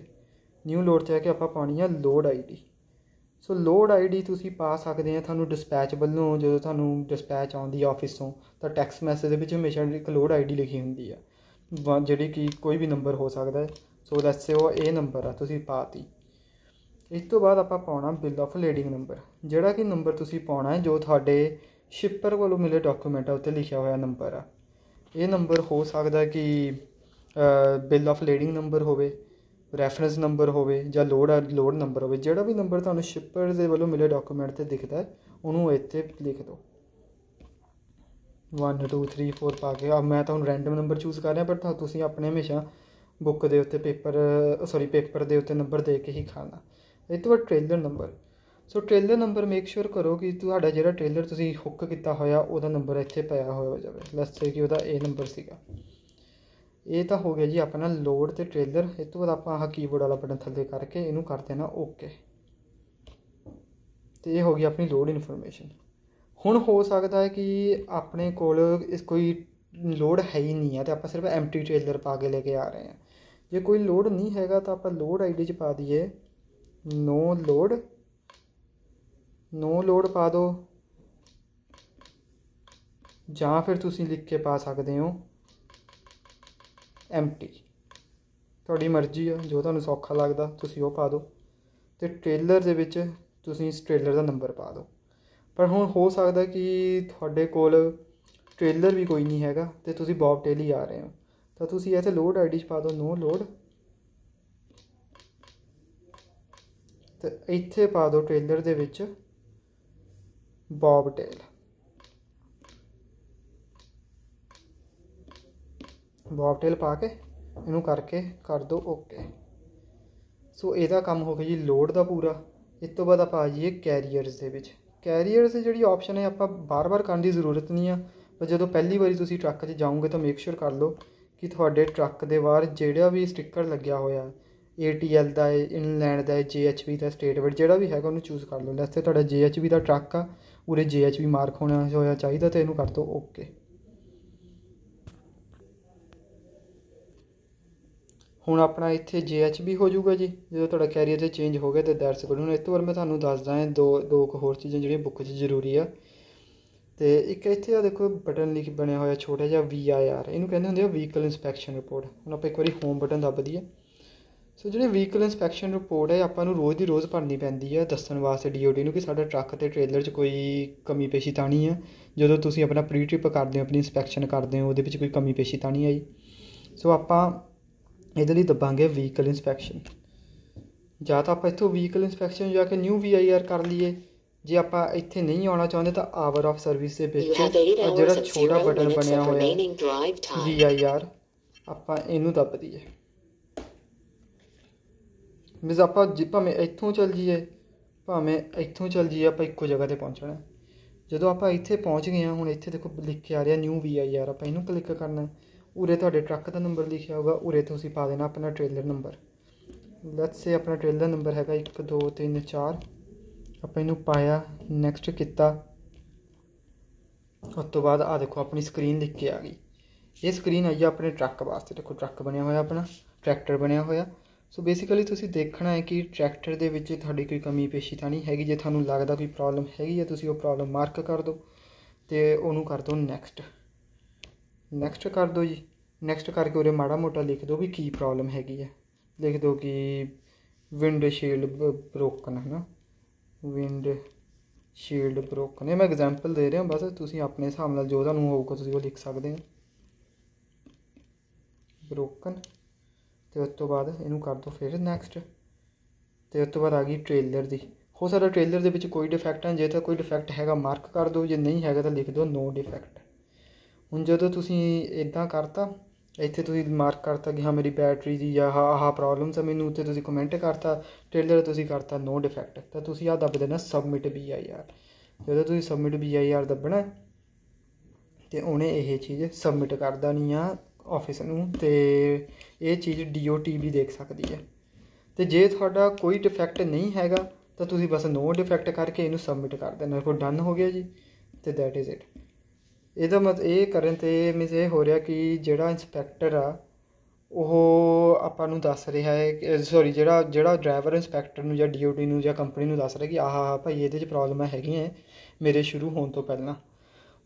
ਨਿਊ ਲੋਡ ਤੇ ਆ ਕੇ ਆਪਾਂ ਪਾਣੀ ਆ load ID so load ID ਤੁਸੀਂ ਪਾ ਸਕਦੇ ਆ ਤੁਹਾਨੂੰ ਡਿਸਪੈਚ ਵੱਲੋਂ ਜਦੋਂ ਤੁਹਾਨੂੰ ਡਿਸਪੈਚ ਆਉਂਦੀ ਆਫਿਸ ਤੋਂ ਤਾਂ ਟੈਕਸਟ ਮੈਸੇਜ ਦੇ ਵਿੱਚ ਹਮੇਸ਼ਾ ਇੱਕ ਲੋਡ ਆਈਡੀ ਲਿਖੀ ਹੁੰਦੀ ਆ ਜਿਹੜੀ ਕਿ ਕੋਈ ਵੀ ਨੰਬਰ ਹੋ ਸਕਦਾ ਹੈ ਸੋ ਲੈਟਸ ਸੇ ਉਹ ਇਹ ਨੰਬਰ ਆ ਤੁਸੀਂ ਪਾਤੀ ਇਸ ਤੋਂ ਬਾਅਦ ਆਪਾਂ ਪਾਉਣਾ ਬਿੱਲ ਆਫ ਲੇਡਿੰਗ ਨੰਬਰ ਜਿਹੜਾ ਕਿ ਨੰਬਰ ਤੁਸੀਂ ਪਾਉਣਾ ਹੈ ਜੋ ਤੁਹਾਡੇ ਸ਼ਿਪਰ ਵੱਲੋਂ ਮਿਲੇ ਡਾਕੂਮੈਂਟ ਆ ਉੱਤੇ ਲਿਖਿਆ ਹੋਇਆ ਨੰਬਰ ਆ ਇਹ ਨੰਬਰ ਹੋ ਸਕਦਾ ਕਿ ਬਿੱਲ ਆਫ ਲੇਡਿੰਗ ਨੰਬਰ ਹੋਵੇ ਰੈਫਰੈਂਸ ਨੰਬਰ ਹੋਵੇ ਜਾਂ ਲੋਡ ਲੋਡ ਨੰਬਰ ਹੋਵੇ ਜਿਹੜਾ ਵੀ ਨੰਬਰ ਤੁਹਾਨੂੰ ਸ਼ਿਪਰ ਦੇ ਵੱਲੋਂ ਮਿਲੇ ਡਾਕੂਮੈਂਟ ਤੇ ਦਿਖਦਾ ਹੈ ਉਹਨੂੰ ਇੱਥੇ ਲਿਖ ਦਿਓ 1 2 3 4 ਪਾ ਕੇ ਆ ਮੈਂ ਤਾਂ ਹੁਣ ਰੈਂਡਮ ਨੰਬਰ ਚੂਜ਼ ਕਰ ਰਿਹਾ ਪਰ ਤੁਸੀਂ ਆਪਣੇ ਹਮੇਸ਼ਾ ਬੁੱਕ ਦੇ ਉੱਤੇ ਪੇਪਰ ਸੌਰੀ ਪੇਪਰ ਦੇ ਉੱਤੇ ਨੰਬਰ ਦੇ ਕੇ ਹੀ ਖਾਣਾ ਇਹ ਤੋਂ ਬਾਅਦ trailer number so trailer number make sure ਕਰੋ ਕਿ ਤੁਹਾਡਾ ਜਿਹੜਾ ਟ੍ਰੇਲਰ ਤੁਸੀਂ ਹੁੱਕ ਕੀਤਾ ਹੋਇਆ ਉਹਦਾ ਨੰਬਰ ਇੱਥੇ ਪਿਆ ਹੋਇਆ ਜਾਵੇ ਲੈਟਸ ਸੇ ਕਿ ਉਹਦਾ ਇਹ ਨੰਬਰ ਸੀਗਾ ਇਹ ਤਾਂ ਹੋ ਗਿਆ ਜੀ ਆਪਣਾ ਲੋਡ ਤੇ ਟ੍ਰੇਲਰ ਇਸ ਤੋਂ ਬਾਅਦ ਆਪਾਂ ਆਹ ਕੀਬੋਰਡ ਵਾਲਾ ਬਟਨ ਥੱਲੇ ਕਰਕੇ ਇਹਨੂੰ ਕਰ ਦੇਣਾ ਓਕੇ ਤੇ ਇਹ ਹੋ ਗਈ ਆਪਣੀ ਲੋਡ ਇਨਫੋਰਮੇਸ਼ਨ ਹੁਣ ਹੋ ਸਕਦਾ ਹੈ ਕਿ ਆਪਣੇ ਕੋਲ ਇਸ ਕੋਈ ਲੋਡ ਹੈ ਹੀ ਨਹੀਂ ਹੈ ਤੇ ਆਪਾਂ ਸਿਰਫ ਐਮਟੀ ਟ੍ਰੇਲਰ ਪਾ ਕੇ ਲੈ ਕੇ ਆ ਰਹੇ ਹਾਂ ਜੇ ਕੋਈ ਲੋਡ ਨਹੀਂ ਹੈਗਾ ਤਾਂ ਆਪਾਂ ਲੋਡ ਆਈਡੀ ਚ ਪਾ ਦਈਏ ਨੋ ਲੋਡ ਨੋ ਲੋਡ ਪਾ ਦਿਓ ਜਾਂ ਫਿਰ ਤੁਸੀਂ ਲਿਖ ਕੇ ਪਾ ਸਕਦੇ ਹੋ ਐਮਟੀ ਤੁਹਾਡੀ ਮਰਜ਼ੀ ਆ ਜੋ ਤੁਹਾਨੂੰ ਸੌਖਾ ਲੱਗਦਾ ਤੁਸੀਂ ਉਹ ਪਾ ਦਿਓ ਤੇ ਟ੍ਰੇਲਰ ਦੇ ਵਿੱਚ ਤੁਸੀਂ ਇਸ ਟ੍ਰੇਲਰ ਦਾ ਨੰਬਰ ਪਾ ਦਿਓ ਪਰ ਹੁਣ ਹੋ ਸਕਦਾ ਕਿ ਤੁਹਾਡੇ ਕੋਲ ਟ੍ਰੇਲਰ ਵੀ ਕੋਈ ਨਹੀਂ ਹੈਗਾ ਤੇ ਤੁਸੀਂ ਬੌਬ ਟੇਲੀ ਆ ਰਹੇ ਹੋ ਤਾਂ ਤੁਸੀਂ ਇੱਥੇ ਲੋਡ ਆਈਡੀ ਚ ਪਾ ਦਿਓ ਨੋ ਲੋਡ ਤੇ ਇੱਥੇ ਪਾ ਦਿਓ ਟ੍ਰੇਲਰ ਦੇ ਵਿੱਚ ਬੌਬ ਟੇਲ ਬੌਬ ਟੇਲ ਪਾ ਕੇ ਇਹਨੂੰ ਕਰਕੇ ਕਰ ਦਿਓ ਓਕੇ ਸੋ ਇਹਦਾ ਕੰਮ ਹੋ ਗਿਆ ਜੀ ਲੋਡ ਦਾ ਪੂਰਾ ਇਸ ਤੋਂ ਬਾਅਦ ਆਪਾਂ ਆ ਜਾਈਏ ਕੈਰੀਅਰਸ ਦੇ ਵਿੱਚ ਕੈਰੀਅਰਸ ਜਿਹੜੀ ਆਪਸ਼ਨ ਹੈ ਆਪਾਂ ਬਾਰ-ਬਾਰ ਕਰਨ ਦੀ ਜ਼ਰੂਰਤ ਨਹੀਂ ਆ ਪਰ ਜਦੋਂ ਪਹਿਲੀ ਵਾਰੀ ਤੁਸੀਂ ਟਰੱਕ 'ਚ ਜਾਓਗੇ ਤਾਂ ਮੇਕ ਸ਼ੋਰ ਕਰ ਲਓ ਕਿ ਤੁਹਾਡੇ ਟਰੱਕ ਦੇ ਬਾਹਰ ਜਿਹੜਾ ਵੀ ਸਟicker ਲੱਗਿਆ ਹੋਇਆ ਏਟੀਐਲ ਦਾ ਹੈ ਇਨਲੈਂਡ ਦਾ ਹੈ JHB ਦਾ ਸਟੇਟ ਵਰਡ ਜਿਹੜਾ ਵੀ ਹੈਗਾ ਉਹਨੂੰ ਚੂਜ਼ ਕਰ ਲਓ ਲੈਟਸ ਤੁਹਾਡਾ JHB ਦਾ ਟਰੱਕ ਆ ਉਰੇ JHB ਮਾਰਕ ਹੋਣਾ ਹੋਇਆ ਚਾਹੀਦਾ ਤੇ ਇਹਨੂੰ ਕਰ ਦਿਓ ਓਕੇ ਹੁਣ ਆਪਣਾ ਇੱਥੇ ਜੀਐਚਬੀ ਹੋ ਜਾਊਗਾ ਜੀ ਜਦੋਂ ਤੁਹਾਡਾ ਕੈਰੀਅਰ ਤੇ ਚੇਂਜ ਹੋ ਗਿਆ ਤੇ ਦੈਟਸ ਨੂੰ ਹੁਣ ਇਸ ਤੋਂ ਬਾਅਦ ਮੈਂ ਤੁਹਾਨੂੰ ਦੱਸਦਾ ਹਾਂ ਦੋ ਦੋ ਕੁ ਹੋਰ ਚੀਜ਼ਾਂ ਜਿਹੜੀਆਂ ਬੁੱਕ 'ਚ ਜ਼ਰੂਰੀ ਆ ਤੇ ਇੱਕ ਇੱਥੇ ਆ ਦੇਖੋ ਬਟਨ ਲਿਖ ਬਣਿਆ ਹੋਇਆ ਛੋਟਾ ਜਿਹਾ ਵੀਆਈਆਰ ਇਹਨੂੰ ਕਹਿੰਦੇ ਹੁੰਦੇ ਆ ਵਹੀਕਲ ਇਨਸਪੈਕਸ਼ਨ ਰਿਪੋਰਟ ਹੁਣ ਆਪਾਂ ਇੱਕ ਵਾਰੀ ਹੋਮ ਬਟਨ ਦੱਬ ਆ ਸੋ ਜਿਹੜੀ ਵਹੀਕਲ ਇਨਸਪੈਕਸ਼ਨ ਰਿਪੋਰਟ ਹੈ ਆਪਾਂ ਨੂੰ ਰੋਜ਼ ਦੀ ਰੋਜ਼ ਭਰਨੀ ਪੈਂਦੀ ਹੈ ਦੱਸਣ ਵਾਸਤੇ ਡੀਓਡੀ ਨੂੰ ਕਿ ਸਾਡਾ ਟਰੱਕ ਤੇ ਟ੍ਰੇਲਰ 'ਚ ਕੋਈ ਕਮੀ ਪੇਸ਼ੀ ਤਾਂ ਨਹੀਂ ਆ ਜਦੋਂ ਤੁਸੀਂ ਆਪਣਾ ਪ੍ਰੀ ਟ੍ਰਿਪ ਕਰਦੇ ਹੋ ਆਪਣੀ ਇਨਸਪੈਕਸ਼ਨ ਕਰਦੇ ਹੋ ਉਹਦੇ ਵਿੱਚ ਕੋਈ ਕਮੀ ਪੇਸ਼ੀ ਤਾਂ ਨਹੀਂ ਆਈ ਸੋ ਆਪਾਂ ਇਹਦੇ ਲਈ ਦਬਾਂਗੇ ਵਹੀਕਲ ਇਨਸਪੈਕਸ਼ਨ ਜਾਂ ਤਾਂ ਆਪਾਂ ਇੱਥੋਂ ਵਹੀਕਲ ਇਨਸਪੈਕਸ਼ਨ ਜਾ ਕੇ ਨਿਊ ਵੀਆਈਆਰ ਕਰ ਲਈਏ ਜੇ ਆਪਾਂ ਇੱਥੇ ਨਹੀਂ ਆਉਣਾ ਚਾਹੁੰਦੇ ਤਾਂ ਆਵਰ ਆਫ ਸਰਵਿਸ ਦੇ ਵਿੱਚ ਜਿਹੜਾ ਛੋਟਾ ਬਟਨ ਬਣਿਆ ਹੋਇਆ ਹੈ ਵੀਆਈਆਰ ਆਪਾਂ ਇਹਨੂੰ ਦੱਬ ਦਈਏ ਮਿਸ ਆਪਾਂ ਜੇ ਭਾਵੇਂ ਇੱਥੋਂ ਚੱਲ ਜਾਈਏ ਭਾਵੇਂ ਇੱਥੋਂ ਚੱਲ ਜਾਈਏ ਆਪਾਂ ਇੱਕੋ ਜਗ੍ਹਾ ਤੇ ਪਹੁੰਚਣਾ ਜਦੋਂ ਆਪਾਂ ਇੱਥੇ ਪਹੁੰਚ ਗਏ ਹਾਂ ਹੁਣ ਇੱਥੇ ਦੇਖੋ ਲਿਖਿਆ ਆ ਰਿਹਾ ਨਿਊ ਵੀਆਈਆਰ ਆਪਾਂ ਇਹਨੂੰ ਕਲਿੱਕ ਕਰਨਾ ਹੈ ਉਰੇ ਤੁਹਾਡੇ ਟਰੱਕ ਦਾ ਨੰਬਰ ਲਿਖਿਆ ਹੋਗਾ ਉਰੇ ਤੁਸੀਂ ਪਾ ਦੇਣਾ ਆਪਣਾ ਟ੍ਰੇਲਰ ਨੰਬਰ ਲੈਟਸ ਸੇ ਆਪਣਾ ਟ੍ਰੇਲਰ ਨੰਬਰ ਹੈਗਾ 1 2 3 4 ਆਪਾਂ ਇਹਨੂੰ ਪਾਇਆ ਨੈਕਸਟ ਕੀਤਾ ਉਸ ਤੋਂ ਬਾਅਦ ਆ ਦੇਖੋ ਆਪਣੀ ਸਕਰੀਨ ਲਿਖ ਕੇ ਆ ਗਈ ਇਹ ਸਕਰੀਨ ਆਈ ਆਪਣੇ ਟਰੱਕ ਵਾਸਤੇ ਦੇਖੋ ਟਰੱਕ ਬਣਿਆ ਹੋਇਆ ਆਪਣਾ ਟਰੈਕਟਰ ਬਣਿਆ ਹੋਇਆ ਸੋ ਬੇਸਿਕਲੀ ਤੁਸੀਂ ਦੇਖਣਾ ਹੈ ਕਿ ਟਰੈਕਟਰ ਦੇ ਵਿੱਚ ਤੁਹਾਡੀ ਕੋਈ ਕਮੀ ਪੇਸ਼ੀ ਤਾਂ ਨਹੀਂ ਹੈਗੀ ਜੇ ਤੁਹਾਨੂੰ ਲੱਗਦਾ ਕੋਈ ਪ੍ਰੋਬਲਮ ਹੈਗੀ ਹੈ ਤੁਸੀਂ ਉਹ ਪ੍ਰੋਬਲਮ ਮਾਰਕ ਕਰ ਦਿਓ ਤੇ ਉਹਨੂੰ ਕਰ ਦਿਓ ਨੈਕਸਟ ਨੈਕਸਟ ਕਰ ਦਿਓ ਜੀ ਨੈਕਸਟ ਕਰਕੇ ਉਰੇ ਮਾੜਾ ਮੋਟਾ ਲਿਖ ਦਿਓ ਵੀ ਕੀ ਪ੍ਰੋਬਲਮ ਹੈਗੀ ਹੈ ਲਿਖ ਦਿਓ ਕਿ ਵਿੰਡ ਸ਼ੀਲਡ ਬ੍ਰੋਕਨ ਹੈ ਨਾ ਵਿੰਡ ਸ਼ੀਲਡ ਬ੍ਰੋਕਨ ਇਹ ਮੈਂ ਐਗਜ਼ਾਮਪਲ ਦੇ ਰਿਹਾ ਬਸ ਤੁਸੀਂ ਆਪਣੇ ਹਿਸਾਬ ਨਾਲ ਜੋ ਤੁਹਾਨੂੰ ਹੋਊਗਾ ਤੁਸੀਂ ਉਹ ਲਿਖ ਸਕਦੇ ਹੋ ਬ੍ਰੋਕਨ ਤੇ ਉਸ ਤੋਂ ਬਾਅਦ ਇਹਨੂੰ ਕਰ ਦਿਓ ਫਿਰ ਨੈਕਸਟ ਤੇ ਉਸ ਤੋਂ ਬਾਅਦ ਆ ਗਈ ਟ੍ਰੇਲਰ ਦੀ ਹੋ ਸਕਦਾ ਟ੍ਰੇਲਰ ਦੇ ਵਿੱਚ ਕੋਈ ਡਿਫੈਕਟ ਹੈ ਜੇ ਤਾਂ ਕੋਈ ਡਿਫੈਕਟ ਹੈਗਾ ਮਾਰਕ ਕਰ ਦਿਓ ਜੇ ਨਹੀਂ ਹੈਗਾ ਤਾਂ ਲਿਖ ਦਿਓ ਨੋ ਡਿਫੈਕਟ ਹੁਣ ਜਦੋਂ ਤੁਸੀਂ ਇਦਾਂ ਕਰਤਾ ਇੱਥੇ ਤੁਸੀਂ ਮਾਰਕ ਕਰਤਾ ਕਿ ਹਾਂ ਮੇਰੀ ਬੈਟਰੀ ਦੀ ਜਾਂ ਆਹ ਪ੍ਰੋਬਲਮਸ ਆ ਮੈਨੂੰ ਉੱਤੇ ਤੁਸੀਂ ਕਮੈਂਟ ਕਰਤਾ ਟ੍ਰੇਲਰ ਤੁਸੀਂ ਕਰਤਾ ਨੋ ਡਿਫੈਕਟ ਤਾਂ ਤੁਸੀਂ ਆ ਦੱਬ ਦੇਣਾ ਸਬਮਿਟ ਵੀ ਆਈ ਆਰ ਜਦੋਂ ਤੁਸੀਂ ਸਬਮਿਟ ਵੀ ਆਈ ਆਰ ਦੱਬਣਾ ਤੇ ਉਹਨੇ ਇਹ ਚੀਜ਼ ਸਬਮਿਟ ਕਰ ਦੇਣੀ ਆ ਆਫਿਸ ਨੂੰ ਤੇ ਇਹ ਚੀਜ਼ ਡੀਓਟੀ ਵੀ ਦੇਖ ਸਕਦੀ ਹੈ ਤੇ ਜੇ ਤੁਹਾਡਾ ਕੋਈ ਡਿਫੈਕਟ ਨਹੀਂ ਹੈਗਾ ਤਾਂ ਤੁਸੀਂ ਬਸ ਨੋ ਡਿਫੈਕਟ ਕਰਕੇ ਇਹਨੂੰ ਸਬਮਿਟ ਕਰ ਦੇਣਾ ਫਿਰ ਡਨ ਹੋ ਗਿਆ ਜੀ ਤੇ ਦੈਟ ਇਜ਼ ਇਟ ਇਹਦਾ ਮਤ ਇਹ ਕਰਨ ਤੇ ਮੀਨਸ ਇਹ ਹੋ ਰਿਹਾ ਕਿ ਜਿਹੜਾ ਇਨਸਪੈਕਟਰ ਆ ਉਹ ਆਪਾਂ ਨੂੰ ਦੱਸ ਰਿਹਾ ਹੈ ਸੌਰੀ ਜਿਹੜਾ ਜਿਹੜਾ ਡਰਾਈਵਰ ਇਨਸਪੈਕਟਰ ਨੂੰ ਜਾਂ ਡੀਓਟੀ ਨੂੰ ਜਾਂ ਕੰਪਨੀ ਨੂੰ ਦੱਸ ਰਿਹਾ ਕਿ ਆਹ ਆਹ ਭਾਈ ਇਹਦੇ 'ਚ ਹੈਗੀ ਹੈਗੀਆਂ ਮੇਰੇ ਸ਼ੁਰੂ ਹੋਣ ਤੋਂ ਪਹਿਲਾਂ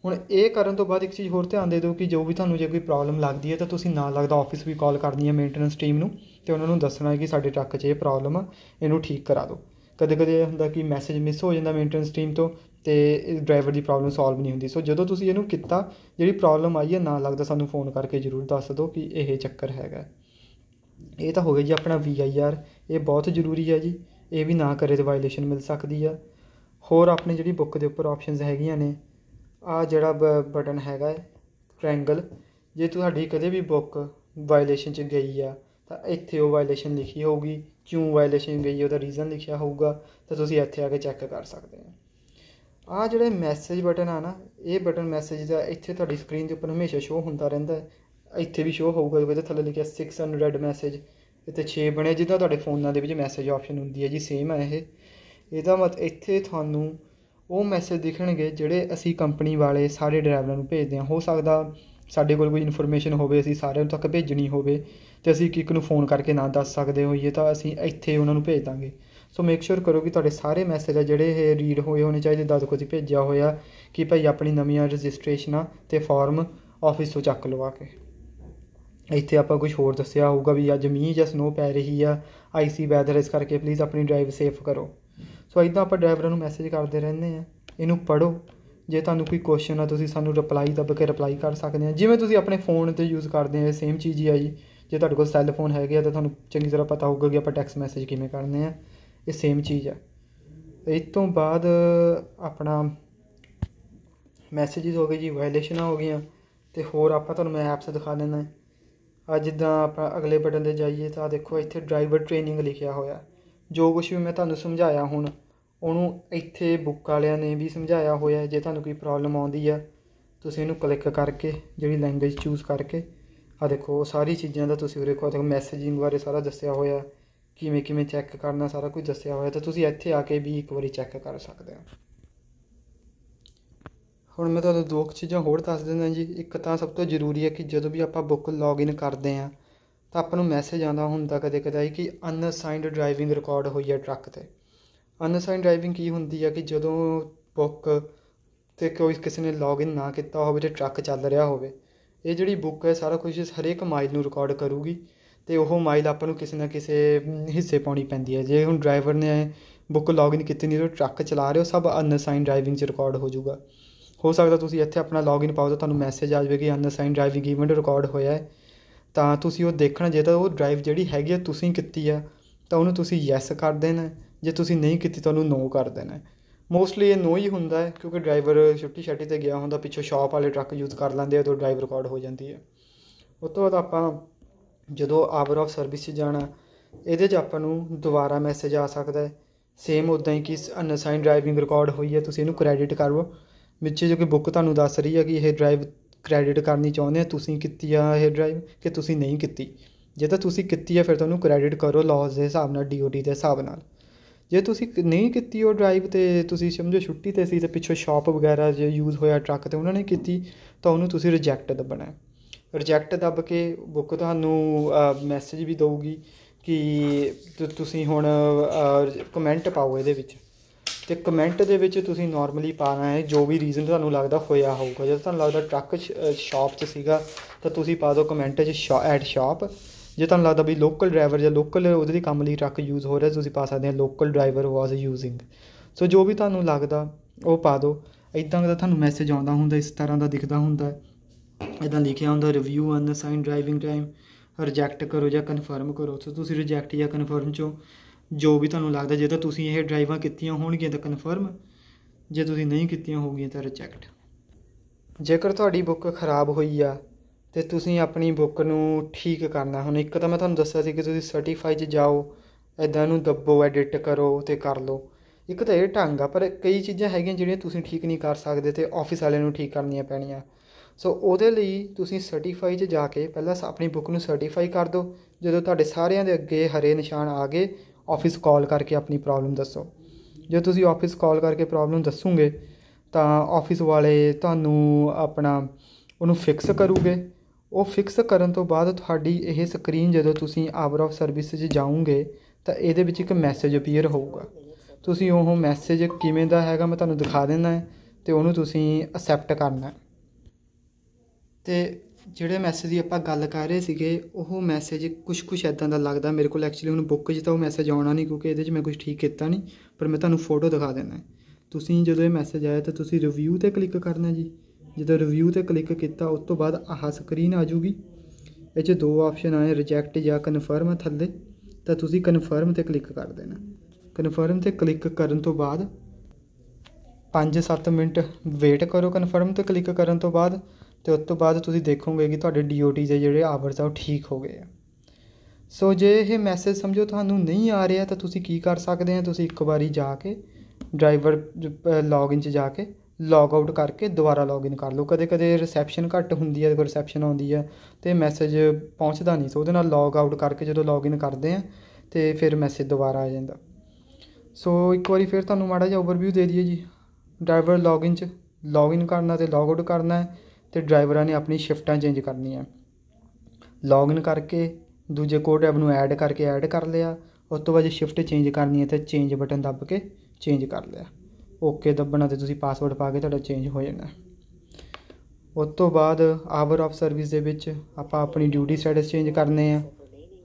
ਹੁਣ ਇਹ ਕਰਨ ਤੋਂ ਬਾਅਦ ਇੱਕ ਚੀਜ਼ ਹੋਰ ਧਿਆਨ ਦੇ ਦਿਓ ਕਿ ਜੋ ਵੀ ਤੁਹਾਨੂੰ ਜੇ ਕੋਈ ਪ੍ਰੋਬਲਮ ਲੱਗਦੀ ਹੈ ਤਾਂ ਤੁਸੀਂ ਨਾਲ ਲੱਗਦਾ ਆਫਿਸ ਵੀ ਕਾਲ ਕਰਨੀ ਹੈ ਮੇਨਟੇਨੈਂਸ ਟੀਮ ਨੂੰ ਤੇ ਉਹਨਾਂ ਨੂੰ ਦੱਸਣਾ ਹੈ ਕਿ ਸਾਡੇ ਟਰੱਕ 'ਚ ਇਹ ਪ੍ਰੋਬਲਮ ਆ ਇਹਨੂੰ ਠੀਕ ਕਰਾ ਦਿਓ ਕਦੇ ਕਦੇ ਇਹ ਹੁੰਦਾ ਕਿ ਮੈਸੇਜ ਮਿਸ ਹੋ ਜਾਂਦਾ ਮੇਨਟੇਨੈਂਸ ਟੀਮ ਤੋਂ ਤੇ ਇਹ ਡਰਾਈਵਰ ਦੀ ਪ੍ਰੋਬਲਮ ਸੋਲਵ ਨਹੀਂ ਹੁੰਦੀ ਸੋ ਜਦੋਂ ਤੁਸੀਂ ਇਹਨੂੰ ਕੀਤਾ ਜਿਹੜੀ ਪ੍ਰੋਬਲਮ ਆਈ ਹੈ ਨਾ ਲੱਗਦਾ ਸਾਨੂੰ ਫੋਨ ਕਰਕੇ ਜ਼ਰੂਰ ਦੱਸ ਦਿਓ ਕਿ ਇਹ ਚੱਕਰ ਹੈਗਾ ਇਹ ਤਾਂ ਹੋ ਗਿਆ ਜੀ ਆਪਣਾ ਵੀ ਆਈ ਆਰ ਇਹ ਬਹੁਤ ਜ਼ਰੂਰੀ ਹੈ ਜੀ ਇਹ ਵੀ ਨਾ ਕਰੇ ਤਾਂ ਵਾਇਲੇਸ਼ਨ ਮਿਲ ਸਕਦੀ ਆ ਹੋਰ ਆਪਣੇ ਜਿਹੜੀ ਬੁੱਕ ਦੇ ਉੱਪਰ ਆਪਸ਼ਨਸ ਹੈਗੀਆਂ ਨੇ ਆ ਜਿਹੜਾ ਬਟਨ ਹੈਗਾ ਟ੍ਰਾਇੰਗਲ ਜੇ ਤੁਹਾਡੀ ਕਦੇ ਵੀ ਬੁੱਕ ਵਾਇਲੇਸ਼ਨ ਚ ਗਈ ਆ ਤਾਂ ਇੱਥੇ ਉਹ ਵਾਇਲੇਸ਼ਨ ਲਿਖੀ ਹੋਊਗੀ ਕਿਉਂ ਵਾਇਲੇਸ਼ਨ ਗਈ ਉਹਦਾ ਰੀਜ਼ਨ ਲਿਖਿਆ ਹੋਊਗਾ ਤਾਂ ਤੁਸੀਂ ਇੱਥੇ ਆ ਕੇ ਚੈੱਕ ਕਰ ਸਕਦੇ ਹੋ ਆ ਜਿਹੜੇ ਮੈਸੇਜ ਬਟਨ ਆ ਨਾ ਇਹ ਬਟਨ ਮੈਸੇਜ ਦਾ ਇੱਥੇ ਤੁਹਾਡੀ ਸਕਰੀਨ ਦੇ ਉੱਪਰ ਹਮੇਸ਼ਾ ਸ਼ੋ ਹੁੰਦਾ ਰਹਿੰਦਾ ਇੱਥੇ ਵੀ ਸ਼ੋ ਹੋਊਗਾ ਜਿਵੇਂ ਥੱਲੇ ਲਿਖਿਆ 600 ਮੈਸੇਜ ਇੱਥੇ 6 ਬਣੇ ਜਿੱਦਾਂ ਤੁਹਾਡੇ ਫੋਨਾਂ ਦੇ ਵਿੱਚ ਮੈਸੇਜ ਆਪਸ਼ਨ ਹੁੰਦੀ ਹੈ ਜੀ ਸੇਮ ਹੈ ਇਹ ਇਹਦਾ ਮਤ ਇੱਥੇ ਤੁਹਾਨੂੰ ਉਹ ਮੈਸੇਜ ਦਿਖਣਗੇ ਜਿਹੜੇ ਅਸੀਂ ਕੰਪਨੀ ਵਾਲੇ ਸਾਰੇ ਡਰਾਈਵਰਾਂ ਨੂੰ ਭੇਜਦੇ ਹਾਂ ਹੋ ਸਕਦਾ ਸਾਡੇ ਕੋਲ ਕੋਈ ਇਨਫੋਰਮੇਸ਼ਨ ਹੋਵੇ ਅਸੀਂ ਸਾਰਿਆਂ ਨੂੰ ਤੱਕ ਭੇਜਣੀ ਹੋਵੇ ਤੇ ਅਸੀਂ ਇੱਕ ਇੱਕ ਨੂੰ ਫੋਨ ਕਰਕੇ ਨਾ ਦੱਸ ਸਕਦੇ ਹੋਈਏ ਤਾਂ ਅਸੀਂ ਇੱਥੇ ਉਹਨਾਂ ਨੂੰ ਭੇਜ ਦਾਂਗੇ ਸੋ ਮੇਕ ਸ਼ੋਰ ਕਰੋ ਕਿ ਤੁਹਾਡੇ ਸਾਰੇ ਮੈਸੇਜ ਆ ਜਿਹੜੇ ਇਹ ਰੀਡ ਹੋਏ ਹੋਣੇ ਚਾਹੀਦੇ ਦੱਸ ਕੋਈ ਭੇਜਿਆ ਹੋਇਆ ਕਿ ਭਾਈ ਆਪਣੀ ਨਵੀਆਂ ਰਜਿਸਟ੍ਰੇਸ਼ਨਾਂ ਤੇ ਫਾਰਮ ਆਫਿਸ ਤੋਂ ਚੱਕ ਲਵਾ ਕੇ ਇੱਥੇ ਆਪਾਂ ਕੁਝ ਹੋਰ ਦੱਸਿਆ ਹੋਊਗਾ ਵੀ ਅੱਜ ਮੀਂਹ ਜਾਂ ਸਨੋ ਪੈ ਰਹੀ ਆ ਆਈਸੀ ਵੈਦਰ ਇਸ ਕਰਕੇ ਪਲੀਜ਼ ਆਪਣੀ ਡਰਾਈਵ ਸੇਫ ਕਰੋ ਸੋ ਇਦਾਂ ਆਪਾਂ ਡਰਾਈਵਰਾਂ ਨੂੰ ਮੈਸੇਜ ਕਰਦੇ ਰਹਿੰਦੇ ਆ ਇਹਨੂੰ ਪੜੋ ਜੇ ਤੁਹਾਨੂੰ ਕੋਈ ਕੁਐਸਚਨ ਆ ਤੁਸੀਂ ਸਾਨੂੰ ਰਿਪਲਾਈ ਦੱਬ ਕੇ ਰਿਪਲਾਈ ਕਰ ਸਕਦੇ ਆ ਜਿਵੇਂ ਤੁਸੀਂ ਆਪਣੇ ਫੋਨ ਤੇ ਯੂਜ਼ ਕਰਦੇ ਆ ਸੇਮ ਚੀਜ਼ ਹੀ ਆ ਜੀ ਜੇ ਤੁਹਾਡੇ ਕੋਲ ਸੈੱਲ ਫੋਨ ਹੈਗੇ ਆ ਤਾਂ ਤੁਹਾਨੂੰ ਚੰਗੀ ਤਰ੍ਹਾਂ ਪਤਾ ਹੋਊਗਾ ਕਿ ਆਪਾਂ ਟੈਕਸਟ ਮੈਸੇਜ ਕਿਵੇਂ ਕਰਨੇ ਆ ਇਹ ਸੇਮ ਚੀਜ਼ ਆ ਇਸ ਤੋਂ ਬਾਅਦ ਆਪਣਾ ਮੈਸੇजेस ਹੋ ਗਏ ਜੀ ਵਾਇਲੇਸ਼ਨਾਂ ਹੋ ਗਈਆਂ ਤੇ ਹੋਰ ਆਪਾਂ ਤੁਹਾਨੂੰ ਮੈਂ ਐਪਸ ਦਿਖਾ ਦਿੰਦਾ ਅੱਜ ਜਿੱਦਾਂ ਆਪਾਂ ਅਗਲੇ ਬਟਨ ਤੇ ਜਾਈਏ ਤਾਂ ਦੇਖੋ ਇੱਥੇ ਡਰਾਈਵਰ ਟ੍ਰੇਨਿੰਗ ਲਿਖਿਆ ਹੋਇਆ ਜੋ ਕੁਝ ਵੀ ਮੈਂ ਤੁਹਾਨੂੰ ਸਮਝਾਇਆ ਹੁਣ ਉਹਨੂੰ ਇੱਥੇ ਬੁੱਕ ਵਾਲਿਆਂ ਨੇ ਵੀ ਸਮਝਾਇਆ ਹੋਇਆ ਜੇ ਤੁਹਾਨੂੰ ਕੋਈ ਪ੍ਰੋਬਲਮ ਆਉਂਦੀ ਆ ਤੁਸੀਂ ਇਹਨੂੰ ਕਲਿੱਕ ਕਰਕੇ ਜਿਹੜੀ ਲੈਂਗੁਏਜ ਚੂਜ਼ ਕਰਕੇ ਆ ਦੇਖੋ ਸਾਰੀ ਚੀਜ਼ਾਂ ਦਾ ਤੁਸੀਂ ਵੇਖੋ ਦੇਖੋ ਮੈਸੇਜਿੰਗ ਬਾਰੇ ਸਾਰਾ ਦੱਸਿਆ ਹੋਇਆ ਕਿਵੇਂ ਕਿਵੇਂ ਚੈੱਕ ਕਰਨਾ ਸਾਰਾ ਕੁਝ ਦੱਸਿਆ ਹੋਇਆ ਤਾਂ ਤੁਸੀਂ ਇੱਥੇ ਆ ਕੇ ਵੀ ਇੱਕ ਵਾਰੀ ਚੈੱਕ ਕਰ ਸਕਦੇ ਹੋ ਹੁਣ ਮੈਂ ਤੁਹਾਨੂੰ ਦੋ ਚੀਜ਼ਾਂ ਹੋਰ ਦੱਸ ਦਿੰਦਾ ਜੀ ਇੱਕ ਤਾਂ ਸਭ ਤੋਂ ਜ਼ਰੂਰੀ ਹੈ ਕਿ ਜਦੋਂ ਵੀ ਆਪਾਂ ਬੁੱਕ ਲੌਗਇਨ ਕਰਦੇ ਆ ਤਾਂ ਆਪਾਂ ਨੂੰ ਮੈਸੇਜ ਆਉਂਦਾ ਹੁੰਦਾ ਕਦੇ ਕਦੇ ਕਿ ਅਨਸਾਈਨਡ ਡਰਾਈਵਿੰਗ ਰਿਕਾਰਡ ਹੋਈ ਹੈ ਟਰੱਕ ਤੇ ਅਨਸਾਈਨਡ ਡਰਾਈਵਿੰਗ ਕੀ ਹੁੰਦੀ ਹੈ ਕਿ ਜਦੋਂ ਬੁੱਕ ਤੇ ਕੋਈ ਕਿਸੇ ਨੇ ਲੌਗਇਨ ਨਾ ਕੀਤਾ ਹੋਵੇ ਤੇ ਟਰੱਕ ਚੱਲ ਰਿਹਾ ਹੋਵੇ ਇਹ ਜਿਹੜੀ ਬੁੱਕ ਹੈ ਸਾਰਾ ਕੁਝ ਹਰੇਕ ਮਾਈਲ ਨੂੰ ਰਿਕਾਰਡ ਕਰੂਗੀ ਤੇ ਉਹ ਮਾਈਲ ਆਪਾਂ ਨੂੰ ਕਿਸੇ ਨਾ ਕਿਸੇ ਹਿੱਸੇ ਪਾਉਣੀ ਪੈਂਦੀ ਹੈ ਜੇ ਹੁਣ ਡਰਾਈਵਰ ਨੇ ਬੁੱਕ ਲੌਗਇਨ ਕੀਤੀ ਨਹੀਂ ਤਾਂ ਟਰੱਕ ਚਲਾ ਰਹੇ ਹੋ ਸਭ ਅਨਸਾਈਨ ਡਰਾਈਵਿੰਗ 'ਚ ਰਿਕਾਰਡ ਹੋ ਜਾਊਗਾ ਹੋ ਸਕਦਾ ਤੁਸੀਂ ਇੱਥੇ ਆਪਣਾ ਲੌਗਇਨ ਪਾਓ ਤਾਂ ਤੁਹਾਨੂੰ ਮੈਸੇਜ ਆ ਜਾਵੇ ਕਿ ਅਨਸਾਈਨ ਡਰਾਈਵਿੰਗ ਇਵੈਂਟ ਰਿਕਾਰਡ ਹੋਇਆ ਹੈ ਤਾਂ ਤੁਸੀਂ ਉਹ ਦੇਖਣਾ ਜੇ ਤਾਂ ਉਹ ਡਰਾਈਵ ਜਿਹੜੀ ਹੈਗੀ ਆ ਤੁਸੀਂ ਕੀਤੀ ਆ ਤਾਂ ਉਹਨੂੰ ਤੁਸੀਂ ਯੈਸ ਕਰ ਦੇਣਾ ਜੇ ਤੁਸੀਂ ਨਹੀਂ ਕੀਤੀ ਤਾਂ ਉਹਨੂੰ ਨੋ ਕਰ ਦੇਣਾ ਮੋਸਟਲੀ ਇਹ ਨੋ ਹੀ ਹੁੰਦਾ ਹੈ ਕਿਉਂਕਿ ਡਰਾਈਵਰ ਛੁੱਟੀ ਛੱਟੀ ਤੇ ਗਿਆ ਹੁੰਦਾ ਪਿੱਛੋਂ ਸ਼ਾਪ ਵਾਲੇ ਟਰੱਕ ਯੂਜ਼ ਕਰ ਲੈਂਦੇ ਆ ਤਾਂ ਡਰਾਈਵ ਰਿਕਾਰਡ ਹੋ ਜਾਂਦੀ ਹੈ ਉਸ ਤੋਂ ਬਾਅਦ ਆਪਾਂ ਜਦੋਂ ਆਵਰ ਆਫ ਸਰਵਿਸ ਜਾਣਾ ਇਹਦੇ 'ਚ ਆਪਾਂ ਨੂੰ ਦੁਬਾਰਾ ਮੈਸੇਜ ਆ ਸਕਦਾ ਹੈ ਸੇਮ ਉਦਾਂ ਹੀ ਕਿ ਅਨਸਾਈਨ ਡਰਾਈਵਿੰਗ ਰਿਕਾਰਡ ਹੋਈ ਹੈ ਤੁਸੀਂ ਇਹਨੂੰ ਕ੍ਰੈਡਿਟ ਕਰੋ ਵਿੱਚ ਜੋ ਕਿ ਬੁੱਕ ਤੁਹਾਨੂੰ ਦੱਸ ਰਹੀ ਹੈ ਕਿ ਇਹ ਡਰਾਈਵ ਕ੍ਰੈਡਿਟ ਕਰਨੀ ਚਾਹੁੰਦੇ ਆ ਤੁਸੀਂ ਕੀਤੀ ਆ ਇਹ ਡਰਾਈਵ ਕਿ ਤੁਸੀਂ ਨਹੀਂ ਕੀਤੀ ਜੇ ਤਾਂ ਤੁਸੀਂ ਕੀਤੀ ਆ ਫਿਰ ਤੁਹਾਨੂੰ ਕ੍ਰੈਡਿਟ ਕਰੋ ਲਾਜ਼ ਦੇ ਹਿਸਾਬ ਨਾਲ ਡੀਓਟੀ ਦੇ ਹਿਸਾਬ ਨਾਲ ਜੇ ਤੁਸੀਂ ਨਹੀਂ ਕੀਤੀ ਉਹ ਡਰਾਈਵ ਤੇ ਤੁਸੀਂ ਸਮਝੋ ਛੁੱਟੀ ਤੇ ਸੀ ਤੇ ਪਿੱਛੇ ਸ਼ਾਪ ਵਗੈਰਾ ਜੇ ਯੂਜ਼ ਹੋਇਆ ਟਰੱਕ ਤੇ ਉਹਨਾਂ ਨੇ ਕੀਤੀ ਤਾਂ ਉਹਨੂੰ ਤੁਸੀਂ ਰਿਜੈਕਟ ਦੱਬਣਾ ਹੈ ਰਿਜੈਕਟ ਦੱਬ ਕੇ ਬੁੱਕ ਤੁਹਾਨੂੰ ਮੈਸੇਜ ਵੀ ਦਊਗੀ ਕਿ ਤੁਸੀਂ ਹੁਣ ਕਮੈਂਟ ਪਾਓ ਇਹਦੇ ਵਿੱਚ ਤੇ ਕਮੈਂਟ ਦੇ ਵਿੱਚ ਤੁਸੀਂ ਨਾਰਮਲੀ ਪਾਣਾ ਹੈ ਜੋ ਵੀ ਰੀਜ਼ਨ ਤੁਹਾਨੂੰ ਲੱਗਦਾ ਹੋਇਆ ਹੋਊਗਾ ਜੇ ਤੁਹਾਨੂੰ ਲੱਗਦਾ ਟਰੱਕ ਸ਼ਾਪ 'ਚ ਸੀਗਾ ਤਾਂ ਤੁਸੀਂ ਪਾ ਦਿਓ ਕਮੈਂਟ 'ਚ ਐਟ ਸ਼ਾਪ ਜੇ ਤੁਹਾਨੂੰ ਲੱਗਦਾ ਵੀ ਲੋਕਲ ਡਰਾਈਵਰ ਜਾਂ ਲੋਕਲ ਉਹਦੇ ਦੀ ਕੰਮ ਲਈ ਟਰੱਕ ਯੂਜ਼ ਹੋ ਰਿਹਾ ਤੁਸੀਂ ਪਾ ਸਕਦੇ ਹੋ local driver was using so ਜੋ ਵੀ ਤੁਹਾਨੂੰ ਲੱਗਦਾ ਉਹ ਪਾ ਦਿਓ ਇਦਾਂ ਦਾ ਤੁਹਾਨੂੰ ਮੈਸੇਜ ਆਉਂਦਾ ਹੁੰਦਾ ਇਸ ਤਰ੍ਹਾਂ ਦਾ ਦਿਖਦਾ ਹੁੰਦਾ ਇਦਾਂ ਲਿਖਿਆ ਹੁੰਦਾ review assign driving time reject ਕਰੋ ਜਾਂ ਕਨਫਰਮ ਕਰੋ ਸੋ ਤੁਸੀਂ ਰਿਜੈਕਟ ਜਾਂ ਕਨਫਰਮ ਚੋਂ ਜੋ ਵੀ ਤੁਹਾਨੂੰ ਲੱਗਦਾ ਜੇ ਤਾਂ ਤੁਸੀਂ ਇਹ ਡਰਾਈਵਾਂ ਕੀਤੀਆਂ ਹੋਣਗੀਆਂ ਤਾਂ ਕਨਫਰਮ ਜੇ ਤੁਸੀਂ ਨਹੀਂ ਕੀਤੀਆਂ ਹੋਗੀਆਂ ਤਾਂ ਰਿਜੈਕਟ ਜੇਕਰ ਤੁਹਾਡੀ ਬੁੱਕ ਖਰਾਬ ਹੋਈ ਆ ਤੇ ਤੁਸੀਂ ਆਪਣੀ ਬੁੱਕ ਨੂੰ ਠੀਕ ਕਰਨਾ ਹੁਣ ਇੱਕ ਤਾਂ ਮੈਂ ਤੁਹਾਨੂੰ ਦੱਸਿਆ ਸੀ ਕਿ ਤੁਸੀਂ ਸਰਟੀਫਾਈ 'ਚ ਜਾਓ ਐਦਾਂ ਨੂੰ ਦੱਬੋ ਐਡਿਟ ਕਰੋ ਤੇ ਕਰ ਲਓ ਇੱਕ ਤਾਂ ਇਹ ਢੰਗ ਆ ਪਰ ਕਈ ਚੀਜ਼ਾਂ ਹੈਗੀਆਂ ਜਿਹੜੀਆਂ ਤੁਸੀਂ ਠੀਕ ਨਹੀਂ ਕਰ ਸਕਦੇ ਤੇ ਆਫਿਸ ਵਾਲਿਆਂ ਨੂੰ ਠੀਕ ਕਰਨੀਆਂ ਪੈਣੀਆਂ ਸੋ ਉਹਦੇ ਲਈ ਤੁਸੀਂ ਸਰਟੀਫਾਈ 'ਚ ਜਾ ਕੇ ਪਹਿਲਾਂ ਆਪਣੀ ਬੁੱਕ ਨੂੰ ਸਰਟੀਫਾਈ ਕਰ ਦਿਓ ਜਦੋਂ ਤੁਹਾਡੇ ਸਾਰਿਆਂ ਦੇ ਅੱਗੇ ਹਰੇ ਨਿਸ਼ਾਨ ਆ ਗਏ ਆਫਿਸ ਕਾਲ ਕਰਕੇ ਆਪਣੀ ਪ੍ਰੋਬਲਮ ਦੱਸੋ ਜੇ ਤੁਸੀਂ ਆਫਿਸ ਕਾਲ ਕਰਕੇ ਪ੍ਰੋਬਲਮ ਦੱਸੋਗੇ ਤਾਂ ਆਫਿਸ ਵਾਲੇ ਤੁਹਾਨੂੰ ਆਪਣਾ ਉਹਨੂੰ ਫਿਕਸ ਕਰੂਗੇ ਉਹ ਫਿਕਸ ਕਰਨ ਤੋਂ ਬਾਅਦ ਤੁਹਾਡੀ ਇਹ ਸਕਰੀਨ ਜਦੋਂ ਤੁਸੀਂ ਆਵਰ ਆਫ ਸਰਵਿਸ 'ਚ ਜਾਓਗੇ ਤਾਂ ਇਹਦੇ ਵਿੱਚ ਇੱਕ ਮੈਸੇਜ ਅਪੀਅਰ ਹੋਊਗਾ ਤੁਸੀਂ ਉਹ ਮੈਸੇਜ ਕਿਵੇਂ ਦਾ ਹੈਗਾ ਮੈਂ ਤੁਹਾਨੂੰ ਦਿਖਾ ਦਿੰਦਾ ਤੇ ਉਹਨੂੰ ਤੁਸੀਂ ਅਸੈਪਟ ਕਰਨਾ ਹੈ ਤੇ ਜਿਹੜੇ ਮੈਸੇਜ ਦੀ ਆਪਾਂ ਗੱਲ ਕਰ ਰਹੇ ਸੀਗੇ ਉਹ ਮੈਸੇਜ ਕੁਝ ਕੁਝ ਐਦਾਂ ਦਾ ਲੱਗਦਾ ਮੇਰੇ ਕੋਲ ਐਕਚੁਅਲੀ ਹੁਣ ਬੁੱਕ 'ਚ ਤਾਂ ਉਹ ਮੈਸੇਜ ਆਉਣਾ ਨਹੀਂ ਕਿਉਂਕਿ ਇਹਦੇ 'ਚ ਮੈਂ ਕੁਝ ਠੀਕ ਕੀਤਾ ਨਹੀਂ ਪਰ ਮੈਂ ਤੁਹਾਨੂੰ ਫੋਟੋ ਦਿਖਾ ਦਿੰਦਾ ਤੁਸੀਂ ਜਦੋਂ ਇਹ ਮੈਸੇਜ ਆਇਆ ਤਾਂ ਤੁਸੀਂ ਰਿਵਿਊ ਤੇ ਕਲਿੱਕ ਕਰਨਾ ਜੀ ਜਦੋਂ ਰਿਵਿਊ ਤੇ ਕਲਿੱਕ ਕੀਤਾ ਉਸ ਤੋਂ ਬਾਅਦ ਆਹ ਸਕਰੀਨ ਆ ਜੂਗੀ ਇਹ 'ਚ ਦੋ ਆਪਸ਼ਨ ਆਏ ਰਿਜੈਕਟ ਜਾਂ ਕਨਫਰਮ ਥੱਲੇ ਤਾਂ ਤੁਸੀਂ ਕਨਫਰਮ ਤੇ ਕਲਿੱਕ ਕਰ ਦੇਣਾ ਕਨਫਰਮ ਤੇ ਕਲਿੱਕ ਕਰਨ ਤੋਂ ਬਾਅਦ 5-7 ਮਿੰਟ ਵੇਟ ਕਰੋ ਕਨਫਰਮ ਤੇ ਕਲਿੱਕ ਕਰਨ ਤੋਂ ਬਾਅਦ ਤੇ ਉਸ ਤੋਂ ਬਾਅਦ ਤੁਸੀਂ ਦੇਖੋਗੇ ਕਿ ਤੁਹਾਡੇ ਡੀਓਟੀ ਦੇ ਜਿਹੜੇ ਆਵਰਸ ਆ ਉਹ ਠੀਕ ਹੋ ਗਏ ਆ ਸੋ ਜੇ ਇਹ ਮੈਸੇਜ ਸਮਝੋ ਤੁਹਾਨੂੰ ਨਹੀਂ ਆ ਰਿਹਾ ਤਾਂ ਤੁਸੀਂ ਕੀ ਕਰ ਸਕਦੇ ਆ ਤੁਸੀਂ ਇੱਕ ਵਾਰੀ ਜਾ ਕੇ ਡਰਾਈਵਰ ਲੌਗਇਨ 'ਚ ਜਾ ਕੇ ਲੌਗ ਆਊਟ ਕਰਕੇ ਦੁਬਾਰਾ ਲੌਗਇਨ ਕਰ ਲਓ ਕਦੇ ਕਦੇ ਰਿਸੈਪਸ਼ਨ ਘੱਟ ਹੁੰਦੀ ਹੈ ਕੋਈ ਰਿਸੈਪਸ਼ਨ ਆਉਂਦੀ ਹੈ ਤੇ ਮੈਸੇਜ ਪਹੁੰਚਦਾ ਨਹੀਂ ਸੋ ਉਹਦੇ ਨਾਲ ਲੌਗ ਆਊਟ ਕਰਕੇ ਜਦੋਂ ਲੌਗਇਨ ਕਰਦੇ ਆ ਤੇ ਫਿਰ ਮੈਸੇਜ ਦੁਬਾਰਾ ਆ ਜਾਂਦਾ ਸੋ ਇੱਕ ਵਾਰੀ ਫਿਰ ਤੁਹਾਨੂੰ ਮਾੜਾ ਜਿਹਾ ਓਵਰਵਿਊ ਦੇ ਦਈਏ ਜੀ ਡਰਾਈਵਰ ਲੌਗਇਨ 'ਚ ਲੌਗਇਨ ਕਰਨਾ ਤੇ ਲੌਗ ਆਊਟ ਕਰਨਾ ਹੈ ਤੇ ਡਰਾਈਵਰਾਂ ਨੇ ਆਪਣੀ ਸ਼ਿਫਟਾਂ ਚੇਂਜ ਕਰਨੀਆਂ ਲੌਗਇਨ ਕਰਕੇ ਦੂਜੇ ਕੋਡ ਐਪ ਨੂੰ ਐਡ ਕਰਕੇ ਐਡ ਕਰ ਲਿਆ ਉਸ ਤੋਂ ਬਾਅਦ ਸ਼ਿਫਟ ਚੇਂਜ ਕਰਨੀ ਹੈ ਤੇ ਚੇਂਜ ਬਟਨ ਦੱਬ ਕੇ ਚੇਂਜ ਕਰ ਲਿਆ ਓਕੇ ਦੱਬਣਾ ਤੇ ਤੁਸੀਂ ਪਾਸਵਰਡ ਪਾ ਕੇ ਤੁਹਾਡਾ ਚੇਂਜ ਹੋ ਜਾਣਾ ਉਸ ਤੋਂ ਬਾਅਦ ਆਵਰ ਆਫ ਸਰਵਿਸ ਦੇ ਵਿੱਚ ਆਪਾਂ ਆਪਣੀ ਡਿਊਟੀ ਸਟੇਟਸ ਚੇਂਜ ਕਰਨੇ ਆ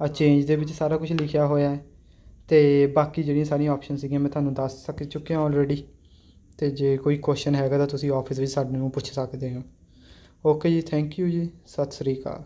ਆ ਚੇਂਜ ਦੇ ਵਿੱਚ ਸਾਰਾ ਕੁਝ ਲਿਖਿਆ ਹੋਇਆ ਹੈ ਤੇ ਬਾਕੀ ਜਿਹੜੀਆਂ ਸਾਰੀਆਂ ਆਪਸ਼ਨ ਸੀਗੀਆਂ ਮੈਂ ਤੁਹਾਨੂੰ ਦੱਸ ਸਕ ਚੁੱਕਿਆ ਆਲਰੇਡੀ ਤੇ ਜੇ ਕੋਈ ਕੁਐਸਚਨ ਹੈਗਾ ਤਾਂ ਤੁਸੀਂ ਆਫਿਸ ਵਿੱਚ ਸਾਡੇ ਨੂੰ ਪੁੱਛ ਸਕਦੇ ਹੋ ਓਕੇ ਜੀ ਥੈਂਕ ਯੂ ਜੀ ਸਤਿ ਸ੍ਰੀ ਅਕਾਲ